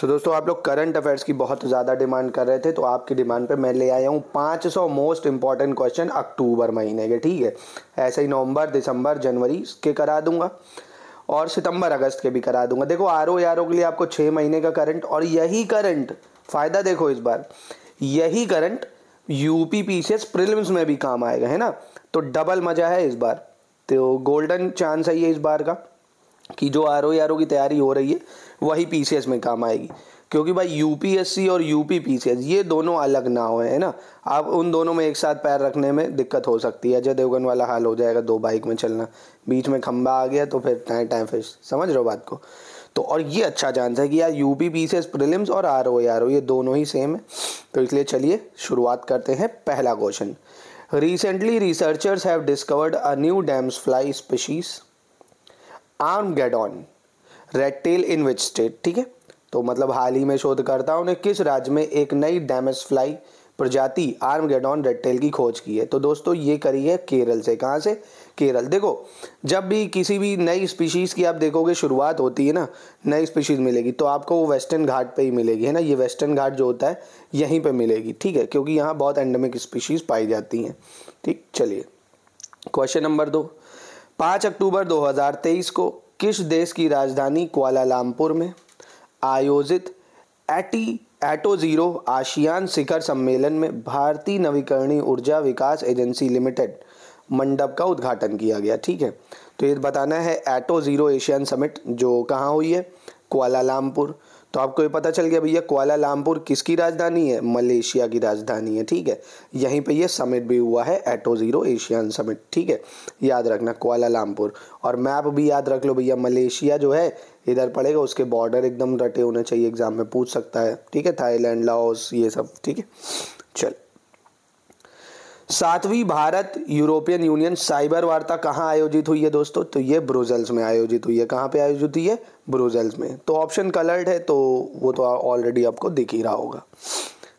सो so, दोस्तों आप लोग करंट अफेयर्स की बहुत ज़्यादा डिमांड कर रहे थे तो आपकी डिमांड पे मैं ले आया हूँ 500 मोस्ट इंपॉर्टेंट क्वेश्चन अक्टूबर महीने के ठीक है ऐसे ही नवंबर दिसंबर जनवरी के करा दूंगा और सितंबर अगस्त के भी करा दूंगा देखो आर ओ के लिए आपको छः महीने का करंट और यही करंट फ़ायदा देखो इस बार यही current U P P C S में भी काम आएगा है ना तो डबल मज़ा है इस बार तो गोल्डन चांस है ये इस बार का कि जो आर ओ आर ओ की तैयारी हो रही है वही पी सी एस में काम आएगी क्योंकि भाई यू पी एस सी और U P P C S ये दोनों अलग ना हो है ना आप उन दोनों में एक साथ पैर रखने में दिक्कत हो सकती है अजय देवगन वाला हाल हो जाएगा दो बाइक में चलना बीच में खंबा आ गया तो फिर टाइम टाइम फिर समझ रहे हो बात को तो और ये अच्छा चांस है कि यार U P P C S prelims और आर ओ आर ओ ये दोनों ही सेम है तो इसलिए चलिए शुरुआत करते हैं पहला question recently researchers have discovered a new damselfly species armageddon red tail in which state ठीक है तो मतलब हाल ही में शोधकर्ताओं ने किस राज्य में एक नई डैमेज फ्लाई प्रजाति आर्म गेडॉन रेड टेल की खोज की है तो दोस्तों ये करी है केरल से कहाँ से केरल देखो जब भी किसी भी नई स्पीशीज़ की आप देखोगे शुरुआत होती है ना नई स्पीशीज़ मिलेगी तो आपको वो वेस्टर्न घाट पे ही मिलेगी है ना ये वेस्टर्न घाट जो होता है यहीं पे मिलेगी ठीक है क्योंकि यहाँ बहुत एंडेमिक स्पीशीज़ पाई जाती हैं ठीक चलिए क्वेश्चन नंबर दो पाँच अक्टूबर 2023 को किस देश की राजधानी क्वालामपुर में आयोजित एटी एटो जीरो आशियान शिखर सम्मेलन में भारतीय नवीकरणीय ऊर्जा विकास एजेंसी लिमिटेड मंडप का उद्घाटन किया गया ठीक है तो ये बताना है एटो ज़ीरो एशियन समिट जो कहाँ हुई है क्वालामपुर तो आपको ये पता चल गया भैया लामपुर किसकी राजधानी है मलेशिया की राजधानी है ठीक है यहीं पे ये समिट भी हुआ है एटो ज़ीरो एशियन समिट ठीक है याद रखना लामपुर और मैप भी याद रख लो भैया मलेशिया जो है इधर पड़ेगा उसके बॉर्डर एकदम रटे होने चाहिए एग्जाम में पूछ सकता है ठीक है थाईलैंड लाओस ये सब ठीक है चल सातवीं भारत यूरोपियन यूनियन साइबर वार्ता कहाँ आयोजित हुई है दोस्तों तो ये ब्रुजल्स में आयोजित हुई है कहाँ पे आयोजित हुई है ब्रूजल्स में तो ऑप्शन कलर्ड है तो वो तो ऑलरेडी आपको दिख ही रहा होगा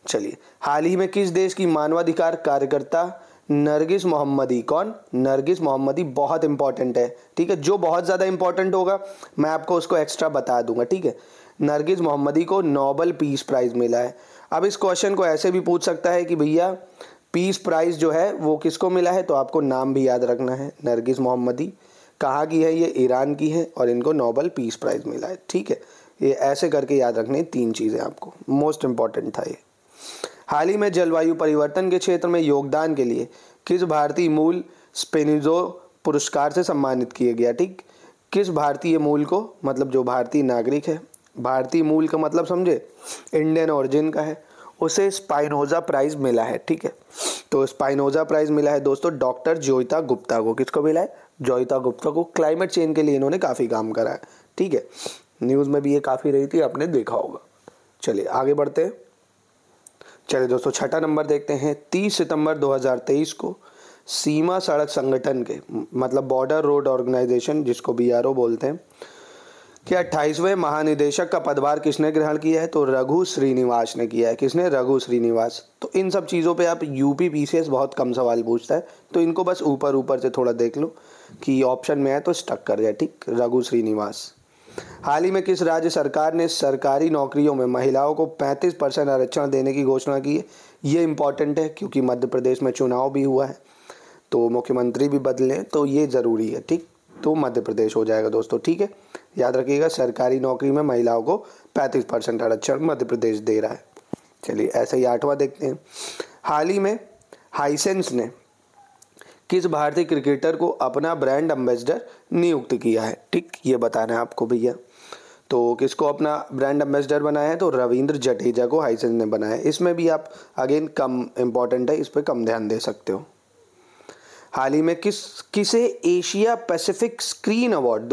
चलिए हाल ही में किस देश की मानवाधिकार कार्यकर्ता नरगिस मोहम्मदी कौन नरगिस मोहम्मदी बहुत इंपॉर्टेंट है ठीक है जो बहुत ज़्यादा इंपॉर्टेंट होगा मैं आपको उसको एक्स्ट्रा बता दूंगा ठीक है नरगिस मोहम्मदी को नोबल पीस प्राइज़ मिला है अब इस क्वेश्चन को ऐसे भी पूछ सकता है कि भैया पीस प्राइज़ जो है वो किसको मिला है तो आपको नाम भी याद रखना है नरगिस मोहम्मदी कहाँ की है ये ईरान की है और इनको नोबल पीस प्राइज़ मिला है ठीक है ये ऐसे करके याद रखने तीन चीज़ें आपको मोस्ट इम्पॉर्टेंट था ये हाल ही में जलवायु परिवर्तन के क्षेत्र में योगदान के लिए किस भारतीय मूल स्पेनिजो पुरस्कार से सम्मानित किया गया ठीक किस भारतीय मूल को मतलब जो भारतीय नागरिक है भारतीय मूल का मतलब समझे इंडियन ओरिजिन का है उसे स्पाइनोजा प्राइज मिला है ठीक है तो स्पाइनोजा प्राइज मिला है दोस्तों डॉक्टर ज्योता गुप्ता को किसको मिला है जोयिता गुप्ता को क्लाइमेट चेंज के लिए इन्होंने काफ़ी काम करा है ठीक है न्यूज़ में भी ये काफ़ी रही थी आपने देखा होगा चलिए आगे बढ़ते हैं चलिए दोस्तों छठा नंबर देखते हैं 30 सितंबर 2023 को सीमा सड़क संगठन के मतलब बॉर्डर रोड ऑर्गेनाइजेशन जिसको बी बोलते हैं कि अट्ठाईसवें महानिदेशक का पदभार किसने ग्रहण किया है तो रघु श्रीनिवास ने किया है किसने रघु श्रीनिवास तो इन सब चीज़ों पे आप यूपी पी बहुत कम सवाल पूछता है तो इनको बस ऊपर ऊपर से थोड़ा देख लो कि ऑप्शन में है तो स्टक कर जाए ठीक रघु श्रीनिवास हाल ही में किस राज्य सरकार ने सरकारी नौकरियों में महिलाओं को 35 परसेंट आरक्षण देने की घोषणा की है ये इम्पॉर्टेंट है क्योंकि मध्य प्रदेश में चुनाव भी हुआ है तो मुख्यमंत्री भी बदले तो ये ज़रूरी है ठीक तो मध्य प्रदेश हो जाएगा दोस्तों ठीक है याद रखिएगा सरकारी नौकरी में महिलाओं को पैंतीस परसेंट आरक्षण मध्य प्रदेश दे रहा है चलिए ऐसे ही आठवां देखते हैं हाल ही में हाइसेंस ने किस भारतीय क्रिकेटर को अपना ब्रांड एम्बेसडर नियुक्त किया है ठीक ये बताना है आपको भैया तो किसको अपना ब्रांड एम्बेसडर बनाया है तो रविंद्र जडेजा को हाइसेंस ने बनाया है इसमें भी आप अगेन कम इम्पॉर्टेंट है इस पर कम ध्यान दे सकते हो हाल ही में किस किसे एशिया पैसिफिक स्क्रीन अवार्ड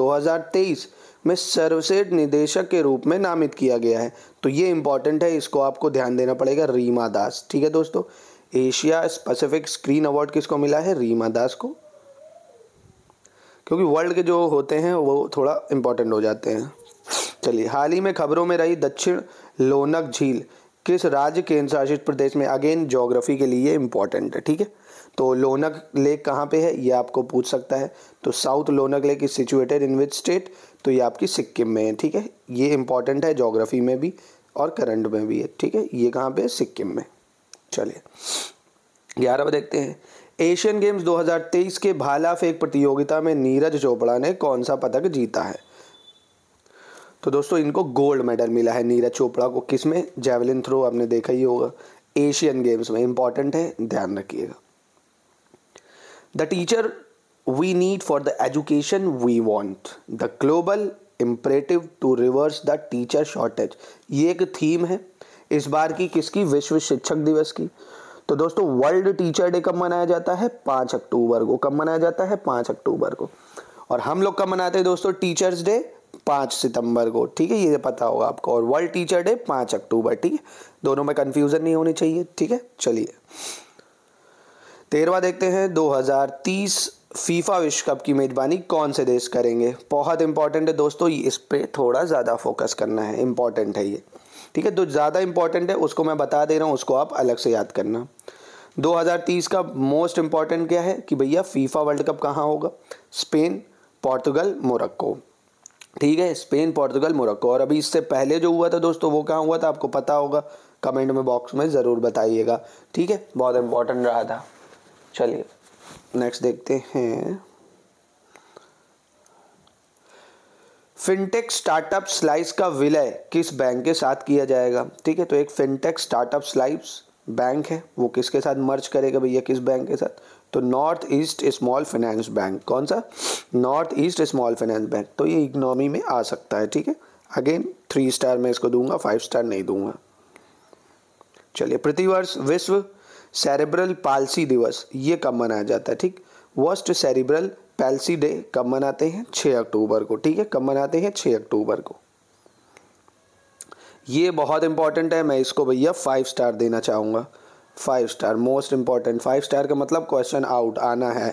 में सर्वश्रेष्ठ निदेशक के रूप में नामित किया गया है तो ये इंपॉर्टेंट है इसको आपको ध्यान देना पड़ेगा रीमा दास ठीक है दोस्तों एशिया स्पेसिफिक स्क्रीन अवार्ड किसको मिला है रीमा दास को क्योंकि वर्ल्ड के जो होते हैं वो थोड़ा इंपॉर्टेंट हो जाते हैं चलिए हाल ही में खबरों में रही दक्षिण लोनक झील किस राज्य केंद्र शासित प्रदेश में अगेन जोग्राफी के लिए इंपॉर्टेंट है ठीक है तो लोनक लेक कहाँ पे है ये आपको पूछ सकता है तो south Lonak lake is situated in which state तो ये आपकी सिक्किम में है ठीक है ये इंपॉर्टेंट है जोग्राफी में भी और करंट में भी है ठीक है ये कहाँ पे है सिक्किम में चलिए ग्यारह देखते हैं एशियन गेम्स 2023 के भाला फेंक प्रतियोगिता में नीरज चोपड़ा ने कौन सा पदक जीता है तो दोस्तों इनको गोल्ड मेडल मिला है नीरज चोपड़ा को किस में जेवलिन थ्रो आपने देखा ही होगा एशियन गेम्स में इंपॉर्टेंट है ध्यान रखिएगा the teacher we need for the education we want. The global imperative to reverse the teacher shortage ये एक थीम है इस बार की किसकी विश्व शिक्षक दिवस की तो दोस्तों वर्ल्ड टीचर डे कब मनाया जाता है पांच अक्टूबर को कब मनाया जाता है पांच अक्टूबर को और हम लोग कब मनाते हैं दोस्तों टीचर्स डे पांच सितंबर को ठीक है ये पता होगा आपको और वर्ल्ड टीचर डे पांच अक्टूबर ठीक है दोनों में कंफ्यूजन नहीं होनी चाहिए ठीक है चलिए तेरवा देखते हैं 2030 फीफा विश्व कप की मेज़बानी कौन से देश करेंगे बहुत इंपॉर्टेंट है दोस्तों इस पर थोड़ा ज़्यादा फोकस करना है इम्पॉर्टेंट है ये ठीक है तो ज़्यादा इंपॉर्टेंट है उसको मैं बता दे रहा हूँ उसको आप अलग से याद करना 2030 का मोस्ट इम्पॉर्टेंट क्या है कि भैया फीफा वर्ल्ड कप कहाँ होगा स्पेन पोर्तुगल मोरक्को ठीक है स्पेन पोर्तुगल मोरक्को और अभी इससे पहले जो हुआ था दोस्तों वो कहाँ हुआ था आपको पता होगा कमेंट में बॉक्स में ज़रूर बताइएगा ठीक है बहुत इम्पोर्टेंट रहा था चलिए नेक्स्ट देखते हैं फिनटेक स्टार्टअप स्लाइस का विलय किस बैंक के साथ किया जाएगा ठीक है तो एक फिनटेक स्टार्टअप स्लाइस बैंक है वो किसके साथ मर्ज करेगा भैया किस बैंक के साथ तो north east small finance bank कौन सा north east small finance bank तो ये इकोनॉमी में आ सकता है ठीक है अगेन थ्री स्टार में इसको दूंगा फाइव स्टार नहीं दूंगा चलिए प्रतिवर्ष विश्व सेरेब्रल पालसी दिवस ये कब मनाया जाता है ठीक वर्स्ट सेरेब्रल पैलसी डे कब मनाते हैं 6 अक्टूबर को ठीक है कब मनाते हैं 6 अक्टूबर को ये बहुत इंपॉर्टेंट है मैं इसको भैया फाइव स्टार देना चाहूँगा five star most important five star का मतलब क्वेश्चन आउट आना है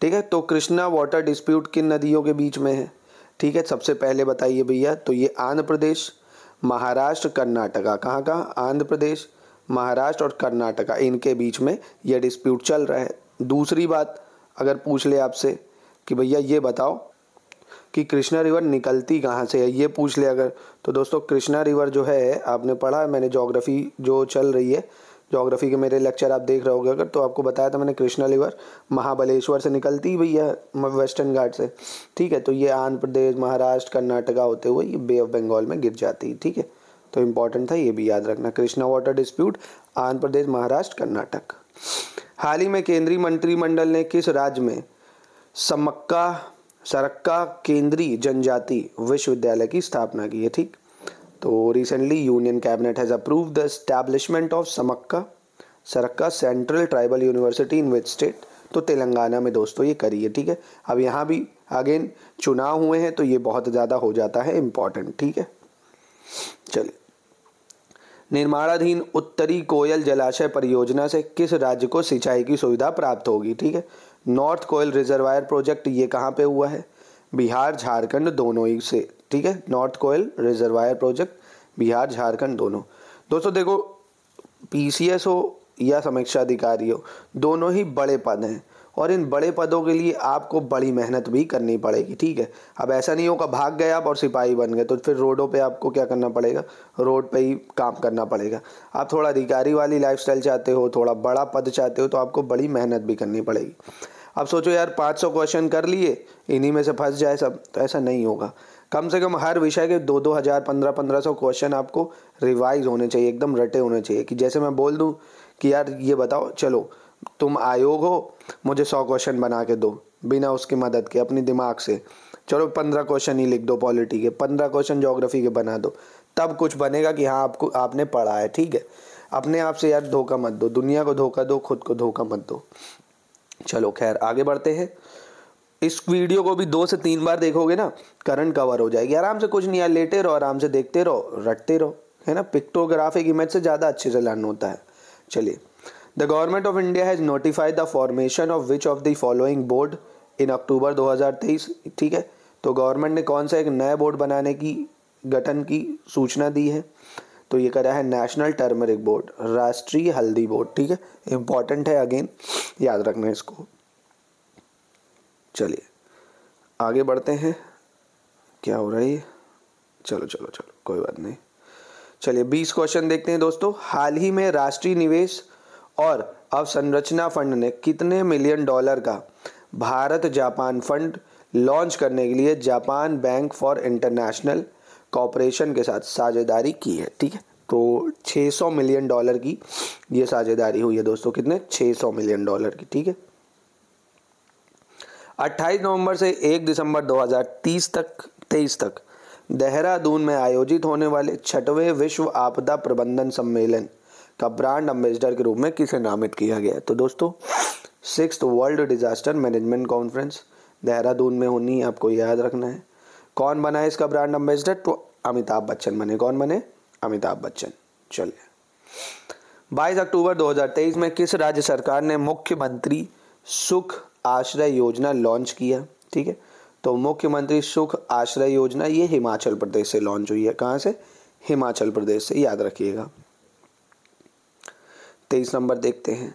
ठीक है तो कृष्णा वाटर डिस्प्यूट किन नदियों के बीच में है ठीक है सबसे पहले बताइए भैया तो ये आंध्र प्रदेश महाराष्ट्र कर्नाटका कहाँ कहाँ आंध्र प्रदेश महाराष्ट्र और कर्नाटका इनके बीच में यह डिस्प्यूट चल रहा है दूसरी बात अगर पूछ ले आपसे कि भैया ये बताओ कि कृष्णा रिवर निकलती कहाँ से है ये पूछ ले अगर तो दोस्तों कृष्णा रिवर जो है आपने पढ़ा मैंने जोग्राफ़ी जो चल रही है जोग्राफ़ी के मेरे लेक्चर आप देख रहे होगे अगर तो आपको बताया था मैंने कृष्णा रिवर महाबलेश्वर से निकलती भैया वेस्टर्न घाट से ठीक है तो ये आंध्र प्रदेश महाराष्ट्र कर्नाटका होते हुए ये बे ऑफ बंगाल में गिर जाती है ठीक है तो इम्पॉर्टेंट था ये भी याद रखना कृष्णा वाटर डिस्प्यूट आंध्र प्रदेश महाराष्ट्र कर्नाटक हाल ही में केंद्रीय मंत्रिमंडल ने किस राज्य में समक्का सरक्का केंद्रीय जनजाति विश्वविद्यालय की स्थापना की है ठीक तो recently union cabinet has approve the establishment of Sammakka Sarakka central tribal university in which state तो तेलंगाना में दोस्तों ये करिए ठीक है अब यहाँ भी अगेन चुनाव हुए हैं तो ये बहुत ज़्यादा हो जाता है इम्पॉर्टेंट ठीक है चलिए निर्माणाधीन उत्तरी कोयल जलाशय परियोजना से किस राज्य को सिंचाई की सुविधा प्राप्त होगी ठीक है नॉर्थ कोयल रिजर्वायर प्रोजेक्ट ये कहाँ पे हुआ है बिहार झारखंड दोनों ही से ठीक है north Koel reservoir project Bihar Jharkhand दोनों दोस्तों देखो पी हो या समीक्षा अधिकारी हो दोनों ही बड़े पद हैं और इन बड़े पदों के लिए आपको बड़ी मेहनत भी करनी पड़ेगी ठीक है अब ऐसा नहीं होगा भाग गए आप और सिपाही बन गए तो फिर रोडों पे आपको क्या करना पड़ेगा रोड पे ही काम करना पड़ेगा आप थोड़ा अधिकारी वाली लाइफ चाहते हो थोड़ा बड़ा पद चाहते हो तो आपको बड़ी मेहनत भी करनी पड़ेगी अब सोचो यार पाँच क्वेश्चन कर लिए इन्हीं में से फंस जाए सब तो ऐसा नहीं होगा कम से कम हर विषय के दो दो हज़ार पंद्रह पंद्रह सौ क्वेश्चन आपको रिवाइज होने चाहिए एकदम रटे होने चाहिए कि जैसे मैं बोल दूँ कि यार ये बताओ चलो तुम आयोग हो मुझे सौ क्वेश्चन बना के दो बिना उसकी मदद के अपने दिमाग से चलो पंद्रह क्वेश्चन ही लिख दो पॉलिटी के पंद्रह क्वेश्चन जोग्राफी के बना दो तब कुछ बनेगा कि हाँ आपको आपने पढ़ा है ठीक है अपने आप से यार धोखा मत दो दुनिया को धोखा दो खुद को धोखा मत दो चलो खैर आगे बढ़ते हैं इस वीडियो को भी दो से तीन बार देखोगे ना करंट कवर हो जाएगी आराम से कुछ नहीं यार लेटे रहो आराम से देखते रहो रटते रहो है ना पिक्टोग्राफ एक इमेज से ज़्यादा अच्छे से लर्न होता है चलिए the government of India has notified the formation of which of the following board in October 2023 ठीक है तो गवर्नमेंट ने कौन सा एक नया बोर्ड बनाने की गठन की सूचना दी है तो ये करा है नेशनल टर्मरिक बोर्ड राष्ट्रीय हल्दी बोर्ड ठीक है इम्पॉर्टेंट है अगेन याद रखना इसको चलिए आगे बढ़ते हैं क्या हो रहा है ये चलो चलो चलो कोई बात नहीं चलिए बीस क्वेश्चन देखते हैं दोस्तों हाल ही में राष्ट्रीय निवेश और अवसंरचना फंड ने कितने मिलियन डॉलर का भारत जापान फंड लॉन्च करने के लिए Japan bank for international cooperation के साथ साझेदारी की है ठीक है तो 600 मिलियन डॉलर की ये साझेदारी हुई है दोस्तों कितने 600 मिलियन डॉलर की ठीक है 28 नवंबर से 1 दिसंबर 2030 तक 23 तक देहरादून में आयोजित होने वाले छठवें विश्व आपदा प्रबंधन सम्मेलन का ब्रांड एम्बेसडर के रूप में किसे नामित किया गया तो दोस्तों six world disaster management conference Dehradun में होनी है आपको याद रखना है कौन बना है इसका ब्रांड एम्बेसडर तो अमिताभ बच्चन बने कौन बने अमिताभ बच्चन चलिए 22 अक्टूबर 2023 में किस राज्य सरकार ने मुख्यमंत्री सुख आश्रय योजना लॉन्च किया ठीक है तो मुख्यमंत्री सुख आश्रय योजना ये हिमाचल प्रदेश से लॉन्च हुई है कहाँ से हिमाचल प्रदेश से याद रखिएगा तेईस नंबर देखते हैं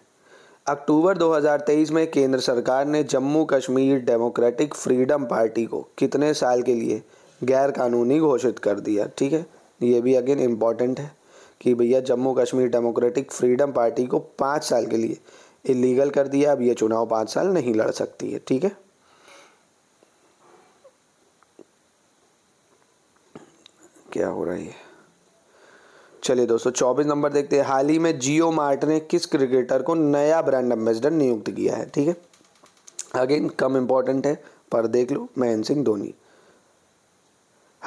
अक्टूबर 2023 में केंद्र सरकार ने Jammu Kashmir democratic freedom party को कितने साल के लिए गैर कानूनी घोषित कर दिया ठीक है ये भी अगेन इम्पॉर्टेंट है कि भैया Jammu Kashmir democratic freedom party को पाँच साल के लिए इलीगल कर दिया अब ये चुनाव पाँच साल नहीं लड़ सकती है ठीक है क्या हो रहा है चलिए दोस्तों चौबीस नंबर देखते हैं हाल ही में जियो मार्ट ने किस क्रिकेटर को नया ब्रांड एम्बेसडर नियुक्त किया है ठीक है अगेन कम इम्पॉर्टेंट है पर देख लो महेंद्र सिंह धोनी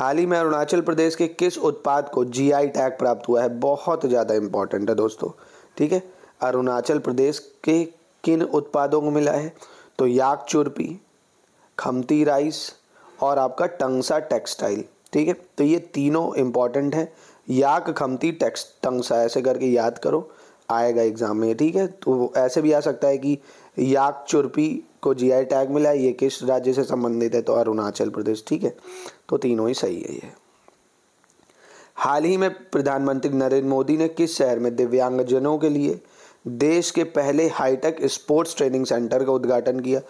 हाल ही में अरुणाचल प्रदेश के किस उत्पाद को जीआई टैग प्राप्त हुआ है बहुत ज़्यादा इम्पॉर्टेंट है दोस्तों ठीक है अरुणाचल प्रदेश के किन उत्पादों को मिला है तो याक चुरपी खमती राइस और आपका टंगसा टेक्सटाइल ठीक है तो ये तीनों इम्पॉर्टेंट हैं याक खमती टेक्स टंगस ऐसे करके याद करो आएगा एग्ज़ाम में ठीक है तो ऐसे भी आ सकता है कि याक चुरपी को जीआई टैग मिला है ये किस राज्य से संबंधित है तो अरुणाचल प्रदेश ठीक है तो तीनों ही सही है ये हाल ही में प्रधानमंत्री नरेंद्र मोदी ने किस शहर में दिव्यांगजनों के लिए देश के पहले हाईटेक स्पोर्ट्स ट्रेनिंग सेंटर का उद्घाटन किया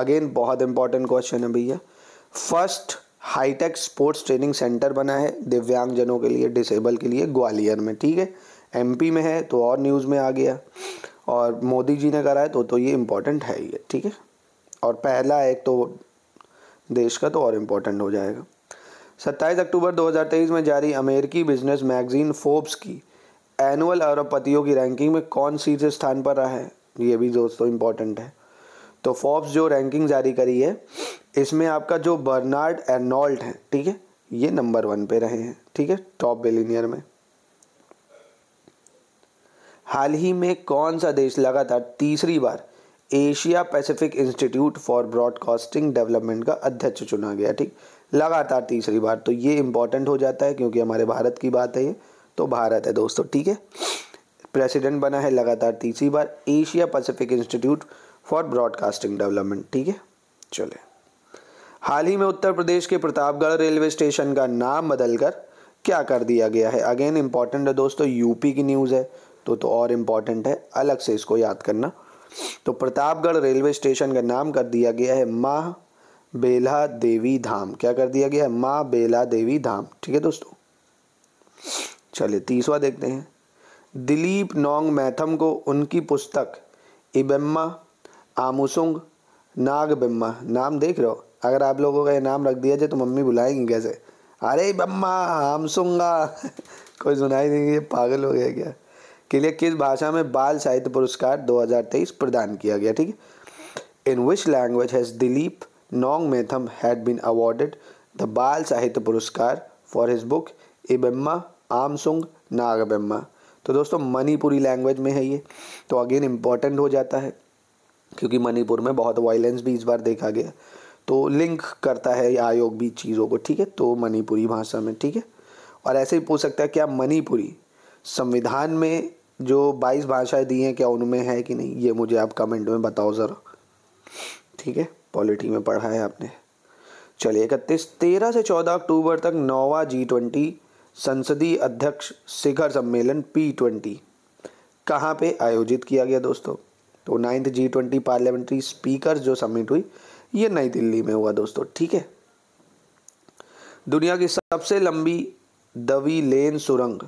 अगेन बहुत इंपॉर्टेंट क्वेश्चन है भैया first high tech sports training centre बना है दिव्यांगजनों के लिए डिसेबल के लिए ग्वालियर में ठीक है एमपी में है तो और न्यूज़ में आ गया और मोदी जी ने करा है तो तो ये इम्पोर्टेंट है ये ठीक है और पहला एक तो देश का तो और इम्पोर्टेंट हो जाएगा 27 अक्टूबर 2023 में जारी अमेरिकी बिजनेस मैगजीन फोर्ब्स की एनुअल अरबपतियों की रैंकिंग में कौन सी स्थान पर रहा है ये भी दोस्तों इम्पॉर्टेंट है तो फॉब्स जो रैंकिंग जारी करी है इसमें आपका जो बर्नार्ड एनॉल्ट है ठीक है ये नंबर वन पे रहे हैं ठीक है टॉप बिलीनियर में हाल ही में कौन सा देश लगातार तीसरी बार Asia Pacific institute for broadcasting development का अध्यक्ष चुना गया ठीक लगातार तीसरी बार तो ये इंपॉर्टेंट हो जाता है क्योंकि हमारे भारत की बात है ये तो भारत है दोस्तों ठीक है प्रेसिडेंट बना है लगातार तीसरी बार Asia Pacific institute for broadcasting development ठीक है चले हाल ही में उत्तर प्रदेश के प्रतापगढ़ रेलवे स्टेशन का नाम बदलकर क्या कर दिया गया है अगेन इम्पॉर्टेंट है दोस्तों यूपी की न्यूज़ है तो तो और इम्पॉर्टेंट है अलग से इसको याद करना तो प्रतापगढ़ रेलवे स्टेशन का नाम कर दिया गया है माँ बेला देवी धाम क्या कर दिया गया है माँ बेला देवी धाम ठीक है दोस्तों चलिए तीसवा देखते हैं दिलीप नोंग मैथम को उनकी पुस्तक इबेम्मा आमूसुंग नाग बम्मा नाम देख रहे हो अगर आप लोगों का ये नाम रख दिया जाए तो मम्मी बुलाएंगी कैसे अरे बम्मा आमसुंगा कोई सुनाई नहीं ये पागल हो गया क्या के लिए किस भाषा में बाल साहित्य पुरस्कार 2023 प्रदान किया गया ठीक है in which language has Dilip Nongmaithem had been awarded the Bal Sahitya Puraskar for his book Bamma Amsung Bamma तो दोस्तों मणिपुरी लैंग्वेज में है ये तो अगेन इम्पॉर्टेंट हो जाता है क्योंकि मणिपुर में बहुत वायलेंस भी इस बार देखा गया तो लिंक करता है आयोग भी चीज़ों को ठीक है तो मणिपुरी भाषा में ठीक है और ऐसे ही पूछ सकता है क्या मणिपुरी संविधान में जो बाईस भाषाएं दी हैं क्या उनमें है कि नहीं ये मुझे आप कमेंट में बताओ ज़रा ठीक है पॉलिटी में पढ़ा है आपने चलिए इकतीस तेरह से चौदह अक्टूबर तक नोवा जी ट्वेंटी संसदीय अध्यक्ष शिखर सम्मेलन पी ट्वेंटी कहाँ पर आयोजित किया गया दोस्तों तो ninth G twenty parliamentary speaker जो समिट हुई ये नई दिल्ली में हुआ दोस्तों ठीक है दुनिया की सबसे लंबी दवी लेन सुरंग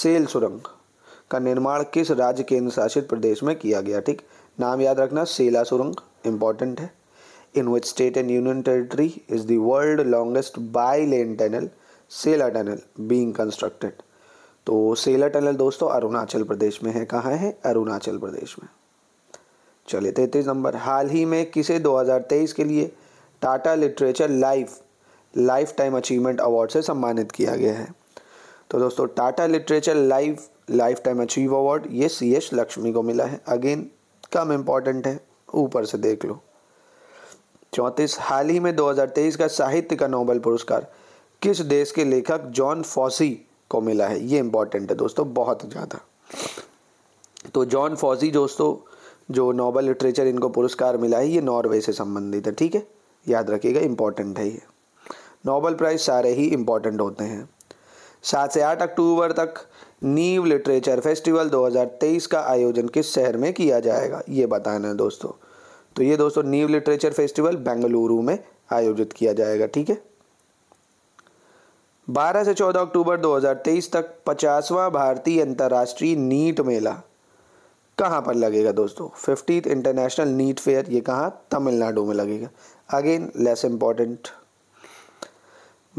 सेल सुरंग का निर्माण किस राज्य केंद्र शासित प्रदेश में किया गया ठीक नाम याद रखना सेला सुरंग इम्पॉर्टेंट है in which state and union territory is the world longest bi lane tunnel Sela tunnel being constructed तो सेला टनल दोस्तों अरुणाचल प्रदेश में है कहाँ है अरुणाचल प्रदेश में चलिए तैंतीस नंबर हाल ही में किसे 2023 के लिए Tata literature life lifetime achievement award से सम्मानित किया गया है तो दोस्तों Tata literature life lifetime achieve award ये सी एस लक्ष्मी को मिला है अगेन कम इम्पॉर्टेंट है ऊपर से देख लो चौंतीस हाल ही में 2023 का साहित्य का नोबेल पुरस्कार किस देश के लेखक जॉन फॉसी को मिला है ये इम्पॉर्टेंट है दोस्तों बहुत ज़्यादा तो जॉन फॉजी दोस्तों जो नोबल लिटरेचर इनको पुरस्कार मिला है ये नॉर्वे से संबंधित है ठीक है याद रखिएगा इम्पॉर्टेंट है ये नोबल प्राइज़ सारे ही इम्पॉर्टेंट होते हैं सात से आठ अक्टूबर तक नीव लिटरेचर फेस्टिवल 2023 का आयोजन किस शहर में किया जाएगा ये बताना है दोस्तों तो ये दोस्तों नीव लिटरेचर फेस्टिवल बेंगलुरु में आयोजित किया जाएगा ठीक है 12 से 14 अक्टूबर 2023 तक 50वां भारतीय अंतर्राष्ट्रीय नीट मेला कहाँ पर लगेगा दोस्तों फिफ्टीथ इंटरनेशनल नीट फेयर ये कहाँ तमिलनाडु में लगेगा अगेन लेस इम्पॉर्टेंट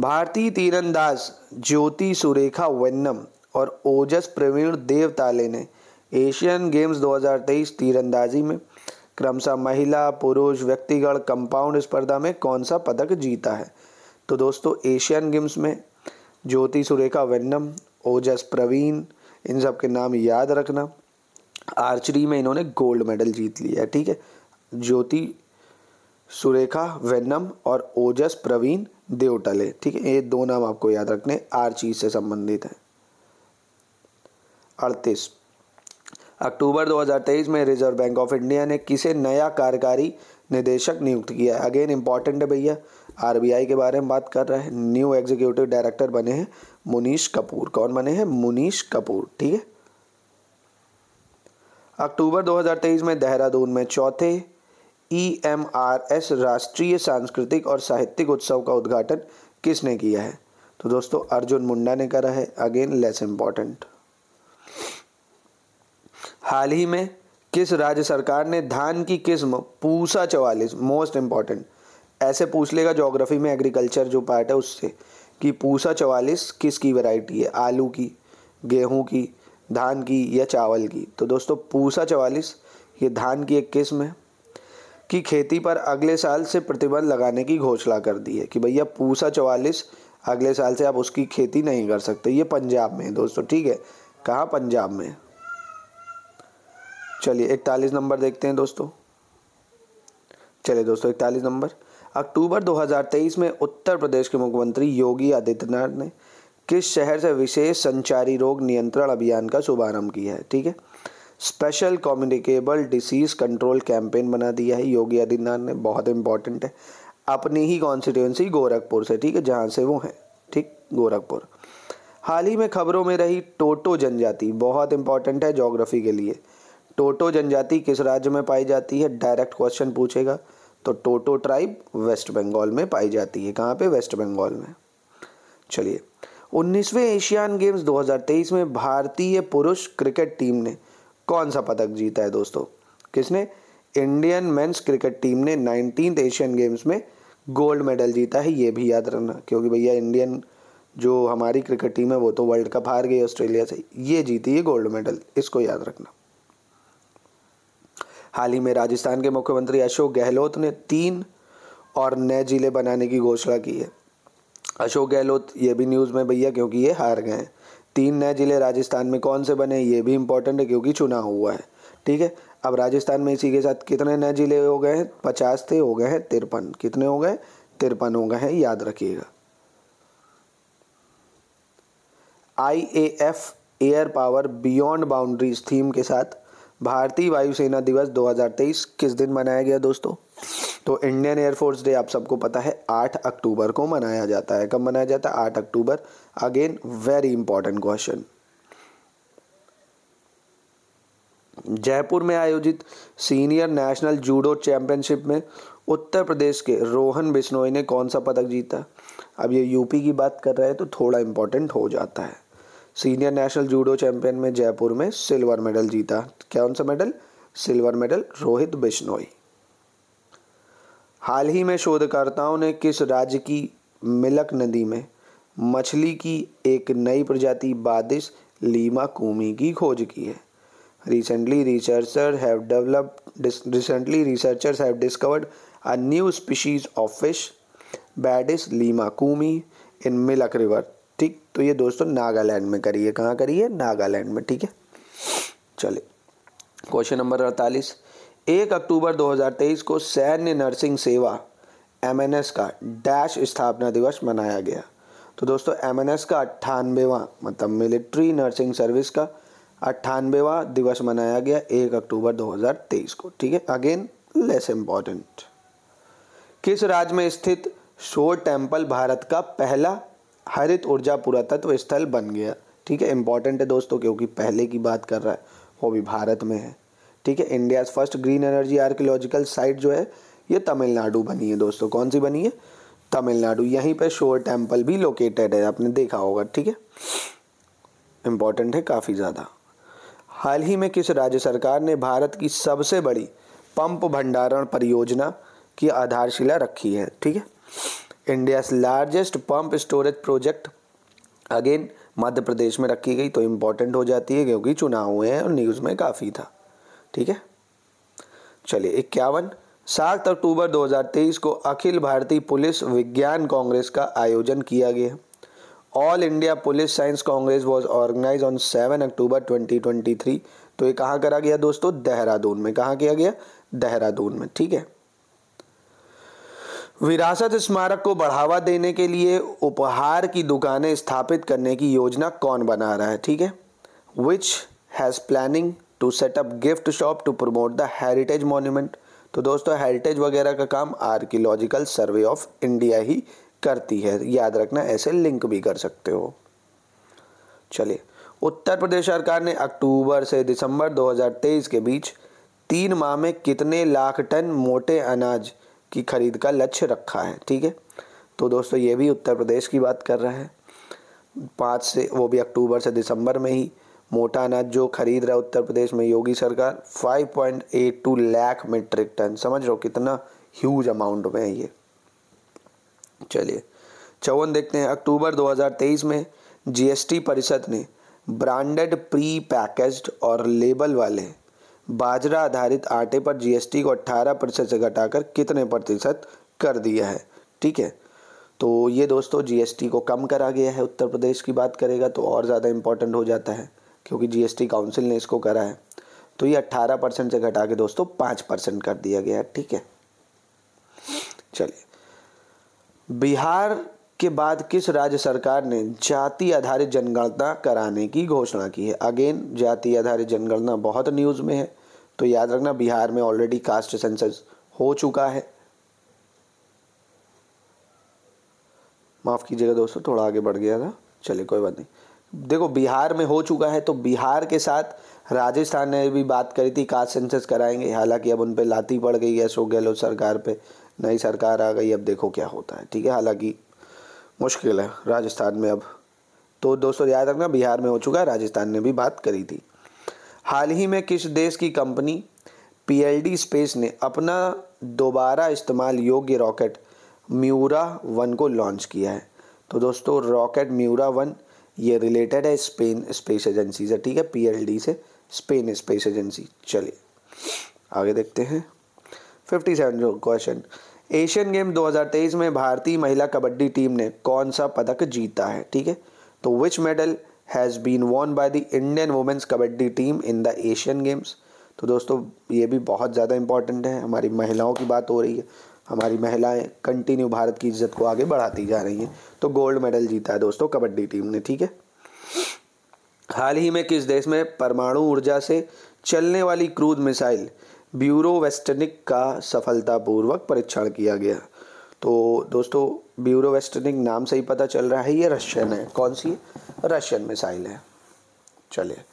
भारतीय तीरंदाज ज्योति सुरेखा वेन्नम और ओजस प्रवीण देवताले ने एशियन गेम्स 2023 तीरंदाजी में क्रमशः महिला पुरुष व्यक्तिगण कंपाउंड स्पर्धा में कौन सा पदक जीता है तो दोस्तों एशियन गेम्स में ज्योति सुरेखा वेन्नम ओजस प्रवीण इन सब के नाम याद रखना आर्चरी में इन्होंने गोल्ड मेडल जीत लिया है ठीक है ज्योति सुरेखा वेनम और ओजस प्रवीण देवटले ठीक है ये दो नाम आपको याद रखने आर्ची से संबंधित हैं अड़तीस अक्टूबर 2023 में रिजर्व बैंक ऑफ इंडिया ने किसे नया कार्यकारी निदेशक नियुक्त किया है अगेन इंपॉर्टेंट है भैया आरबीआई के बारे में बात कर रहे हैं न्यू एग्जीक्यूटिव डायरेक्टर बने हैं मुनीश कपूर कौन बने हैं मुनीश कपूर ठीक है अक्टूबर 2023 में देहरादून में चौथे ई एम आर एस राष्ट्रीय सांस्कृतिक और साहित्यिक उत्सव का उद्घाटन किसने किया है तो दोस्तों अर्जुन मुंडा ने करा है अगेन लेस इम्पॉर्टेंट हाल ही में किस राज्य सरकार ने धान की किस्म पूसा चवालीस मोस्ट इम्पॉर्टेंट ऐसे पूछ लेगा जोग्राफी में एग्रीकल्चर जो पार्ट है उससे कि पूसा चवालीस किसकी वैरायटी है आलू की गेहूं की धान की या चावल की तो दोस्तों पूसा चवालीस ये धान की एक किस्म है की खेती पर अगले साल से प्रतिबंध लगाने की घोषणा कर दी है कि भैया पूसा चवालीस अगले साल से आप उसकी खेती नहीं कर सकते ये पंजाब में है दोस्तों ठीक है कहाँ पंजाब में चलिए इकतालीस नंबर देखते हैं दोस्तों चलिए दोस्तों इकतालीस नंबर अक्टूबर 2023 में उत्तर प्रदेश के मुख्यमंत्री योगी आदित्यनाथ ने किस शहर से विशेष संचारी रोग नियंत्रण अभियान का शुभारंभ किया है ठीक है special communicable disease control campaign बना दिया है योगी आदित्यनाथ ने बहुत इंपॉर्टेंट है अपनी ही कॉन्स्टिट्यूंसी गोरखपुर से ठीक है जहाँ से वो हैं ठीक गोरखपुर हाल ही में खबरों में रही टोटो जनजाति बहुत इंपॉर्टेंट है जोग्राफी के लिए टोटो जनजाति किस राज्य में पाई जाती है डायरेक्ट क्वेश्चन पूछेगा तो टोटो ट्राइब वेस्ट बंगाल में पाई जाती है कहाँ पे वेस्ट बंगाल में चलिए उन्नीसवें एशियन गेम्स 2023 में भारतीय पुरुष क्रिकेट टीम ने कौन सा पदक जीता है दोस्तों किसने इंडियन मेंस क्रिकेट टीम ने नाइनटीन एशियन गेम्स में गोल्ड मेडल जीता है ये भी याद रखना क्योंकि भैया इंडियन जो हमारी क्रिकेट टीम है वो तो वर्ल्ड कप हार गई ऑस्ट्रेलिया से ये जीती है गोल्ड मेडल इसको याद रखना हाल ही में राजस्थान के मुख्यमंत्री अशोक गहलोत ने तीन और नए जिले बनाने की घोषणा की है अशोक गहलोत ये भी न्यूज़ में भैया क्योंकि ये हार गए हैं तीन नए ज़िले राजस्थान में कौन से बने ये भी इम्पोर्टेंट है क्योंकि चुनाव हुआ है ठीक है अब राजस्थान में इसी के साथ कितने नए ज़िले हो गए हैं पचास थे हो गए हैं तिरपन कितने हो गए तिरपन हो गए हैं याद रखिएगा I A F air power beyond boundaries theme के साथ भारतीय वायुसेना दिवस 2023 किस दिन मनाया गया दोस्तों तो इंडियन एयरफोर्स डे आप सबको पता है 8 अक्टूबर को मनाया जाता है कब मनाया जाता है 8 October again very important question Jaipur में आयोजित सीनियर नेशनल जूडो चैंपियनशिप में उत्तर प्रदेश के रोहन बिश्नोई ने कौन सा पदक जीता अब ये यूपी की बात कर रहे हैं तो थोड़ा इंपॉर्टेंट हो जाता है सीनियर नेशनल जूडो चैंपियन में जयपुर में सिल्वर मेडल जीता कौन सा medal silver medal Rohit Bishnoi हाल ही में शोधकर्ताओं ने किस राज्य की मिलक नदी में मछली की एक नई प्रजाति बादिश लीमा कूमी की खोज की है recently researcher have developed recently researchers have discovered a new species of fish Badis Limaakumi in Milak river ठीक तो ये दोस्तों नागालैंड में करिए कहाँ करिए नागालैंड में ठीक है चलिए क्वेश्चन नंबर अड़तालीस एक अक्टूबर 2023 को सैन्य नर्सिंग सेवा एम का डैश स्थापना दिवस मनाया गया तो दोस्तों एम का अट्ठानवेवा मतलब मिलिट्री नर्सिंग सर्विस का अट्ठानवेवा दिवस मनाया गया एक अक्टूबर 2023 को ठीक है अगेन लेस इम्पॉर्टेंट किस राज्य में स्थित शोर टेम्पल भारत का पहला हरित ऊर्जा पुरातत्व स्थल बन गया ठीक है इंपॉर्टेंट है दोस्तों क्योंकि पहले की बात कर रहा है वो भी भारत में है ठीक है India's first green energy archaeological site जो है ये तमिलनाडु बनी है दोस्तों कौन सी बनी है तमिलनाडु यहीं पर शोर टेम्पल भी लोकेटेड है आपने देखा होगा ठीक है इम्पॉर्टेंट है काफ़ी ज़्यादा हाल ही में किस राज्य सरकार ने भारत की सबसे बड़ी पंप भंडारण परियोजना की आधारशिला रखी है ठीक है India's largest pump storage project again Madhya Pradesh में रखी गई तो इम्पोर्टेंट हो जाती है क्योंकि चुनाव हुए हैं और न्यूज़ में काफ़ी था ठीक है चलिए इक्यावन सात अक्टूबर 2023 को अखिल भारतीय पुलिस विज्ञान कांग्रेस का आयोजन किया गया all India police science congress was organise on seven October 2023 तो ये कहाँ करा गया दोस्तों देहरादून में कहाँ किया गया देहरादून में ठीक है विरासत स्मारक को बढ़ावा देने के लिए उपहार की दुकानें स्थापित करने की योजना कौन बना रहा है ठीक है which has planning to setup gift shop to promote the heritage monument तो दोस्तों हेरिटेज वगैरह का काम आर्कियोलॉजिकल सर्वे ऑफ इंडिया ही करती है याद रखना ऐसे लिंक भी कर सकते हो चलिए उत्तर प्रदेश सरकार ने अक्टूबर से दिसंबर 2023 के बीच तीन माह में कितने लाख टन मोटे अनाज की खरीद का लक्ष्य रखा है ठीक है तो दोस्तों ये भी उत्तर प्रदेश की बात कर रहा है पाँच से वो भी अक्टूबर से दिसंबर में ही मोटा अनाज जो खरीद रहा है उत्तर प्रदेश में योगी सरकार 5.82 लाख मीट्रिक टन समझ रहे हो कितना ह्यूज अमाउंट में है ये चलिए चौवन देखते हैं अक्टूबर 2023 में जीएसटी परिषद ने ब्रांडेड प्री पैकेज्ड और लेबल वाले बाजरा आधारित आटे पर जीएसटी को 18 प्रतिशत से घटाकर कितने प्रतिशत कर दिया है ठीक है तो ये दोस्तों जीएसटी को कम करा गया है उत्तर प्रदेश की बात करेगा तो और ज़्यादा इम्पोर्टेंट हो जाता है क्योंकि जीएसटी काउंसिल ने इसको करा है तो ये 18 परसेंट से घटा के दोस्तों पाँच परसेंट कर दिया गया है ठीक है चलिए बिहार के बाद किस राज्य सरकार ने जाति आधारित जनगणना कराने की घोषणा की है अगेन जाति आधारित जनगणना बहुत न्यूज़ में है तो याद रखना बिहार में ऑलरेडी कास्ट सेंसस हो चुका है माफ़ कीजिएगा दोस्तों थोड़ा आगे बढ़ गया था चलिए कोई बात नहीं देखो बिहार में हो चुका है तो बिहार के साथ राजस्थान ने भी बात करी थी कास्ट सेंसस कराएंगे हालांकि अब उन पर लाती पड़ गई है अशोक गहलोत सरकार पे नई सरकार आ गई अब देखो क्या होता है ठीक है हालांकि मुश्किल है राजस्थान में अब तो दोस्तों याद रखना बिहार में हो चुका है राजस्थान ने भी बात करी थी हाल ही में किस देश की कंपनी पीएलडी स्पेस ने अपना दोबारा इस्तेमाल योग्य रॉकेट म्यूरा वन को लॉन्च किया है तो दोस्तों रॉकेट म्यूरा वन ये रिलेटेड है स्पेन स्पेस एजेंसी से ठीक है पीएलडी से स्पेन स्पेस एजेंसी चलिए आगे देखते हैं fifty seven question Asian game 2023 में भारतीय महिला कबड्डी टीम ने कौन सा पदक जीता है ठीक है तो which medal has been won by the Indian women's kabaddi team in the Asian games तो दोस्तों ये भी बहुत ज़्यादा इम्पॉर्टेंट है हमारी महिलाओं की बात हो रही है हमारी महिलाएं कंटिन्यू भारत की इज्जत को आगे बढ़ाती जा रही हैं तो गोल्ड मेडल जीता है दोस्तों कबड्डी टीम ने ठीक है हाल ही में किस देश में परमाणु ऊर्जा से चलने वाली क्रूज मिसाइल ब्यूरो वेस्टनिक का सफलतापूर्वक परीक्षण किया गया तो दोस्तों ब्यूरो वेस्टर्निंग नाम से ही पता चल रहा है ये रशियन है कौन सी रशियन मिसाइल है चलिए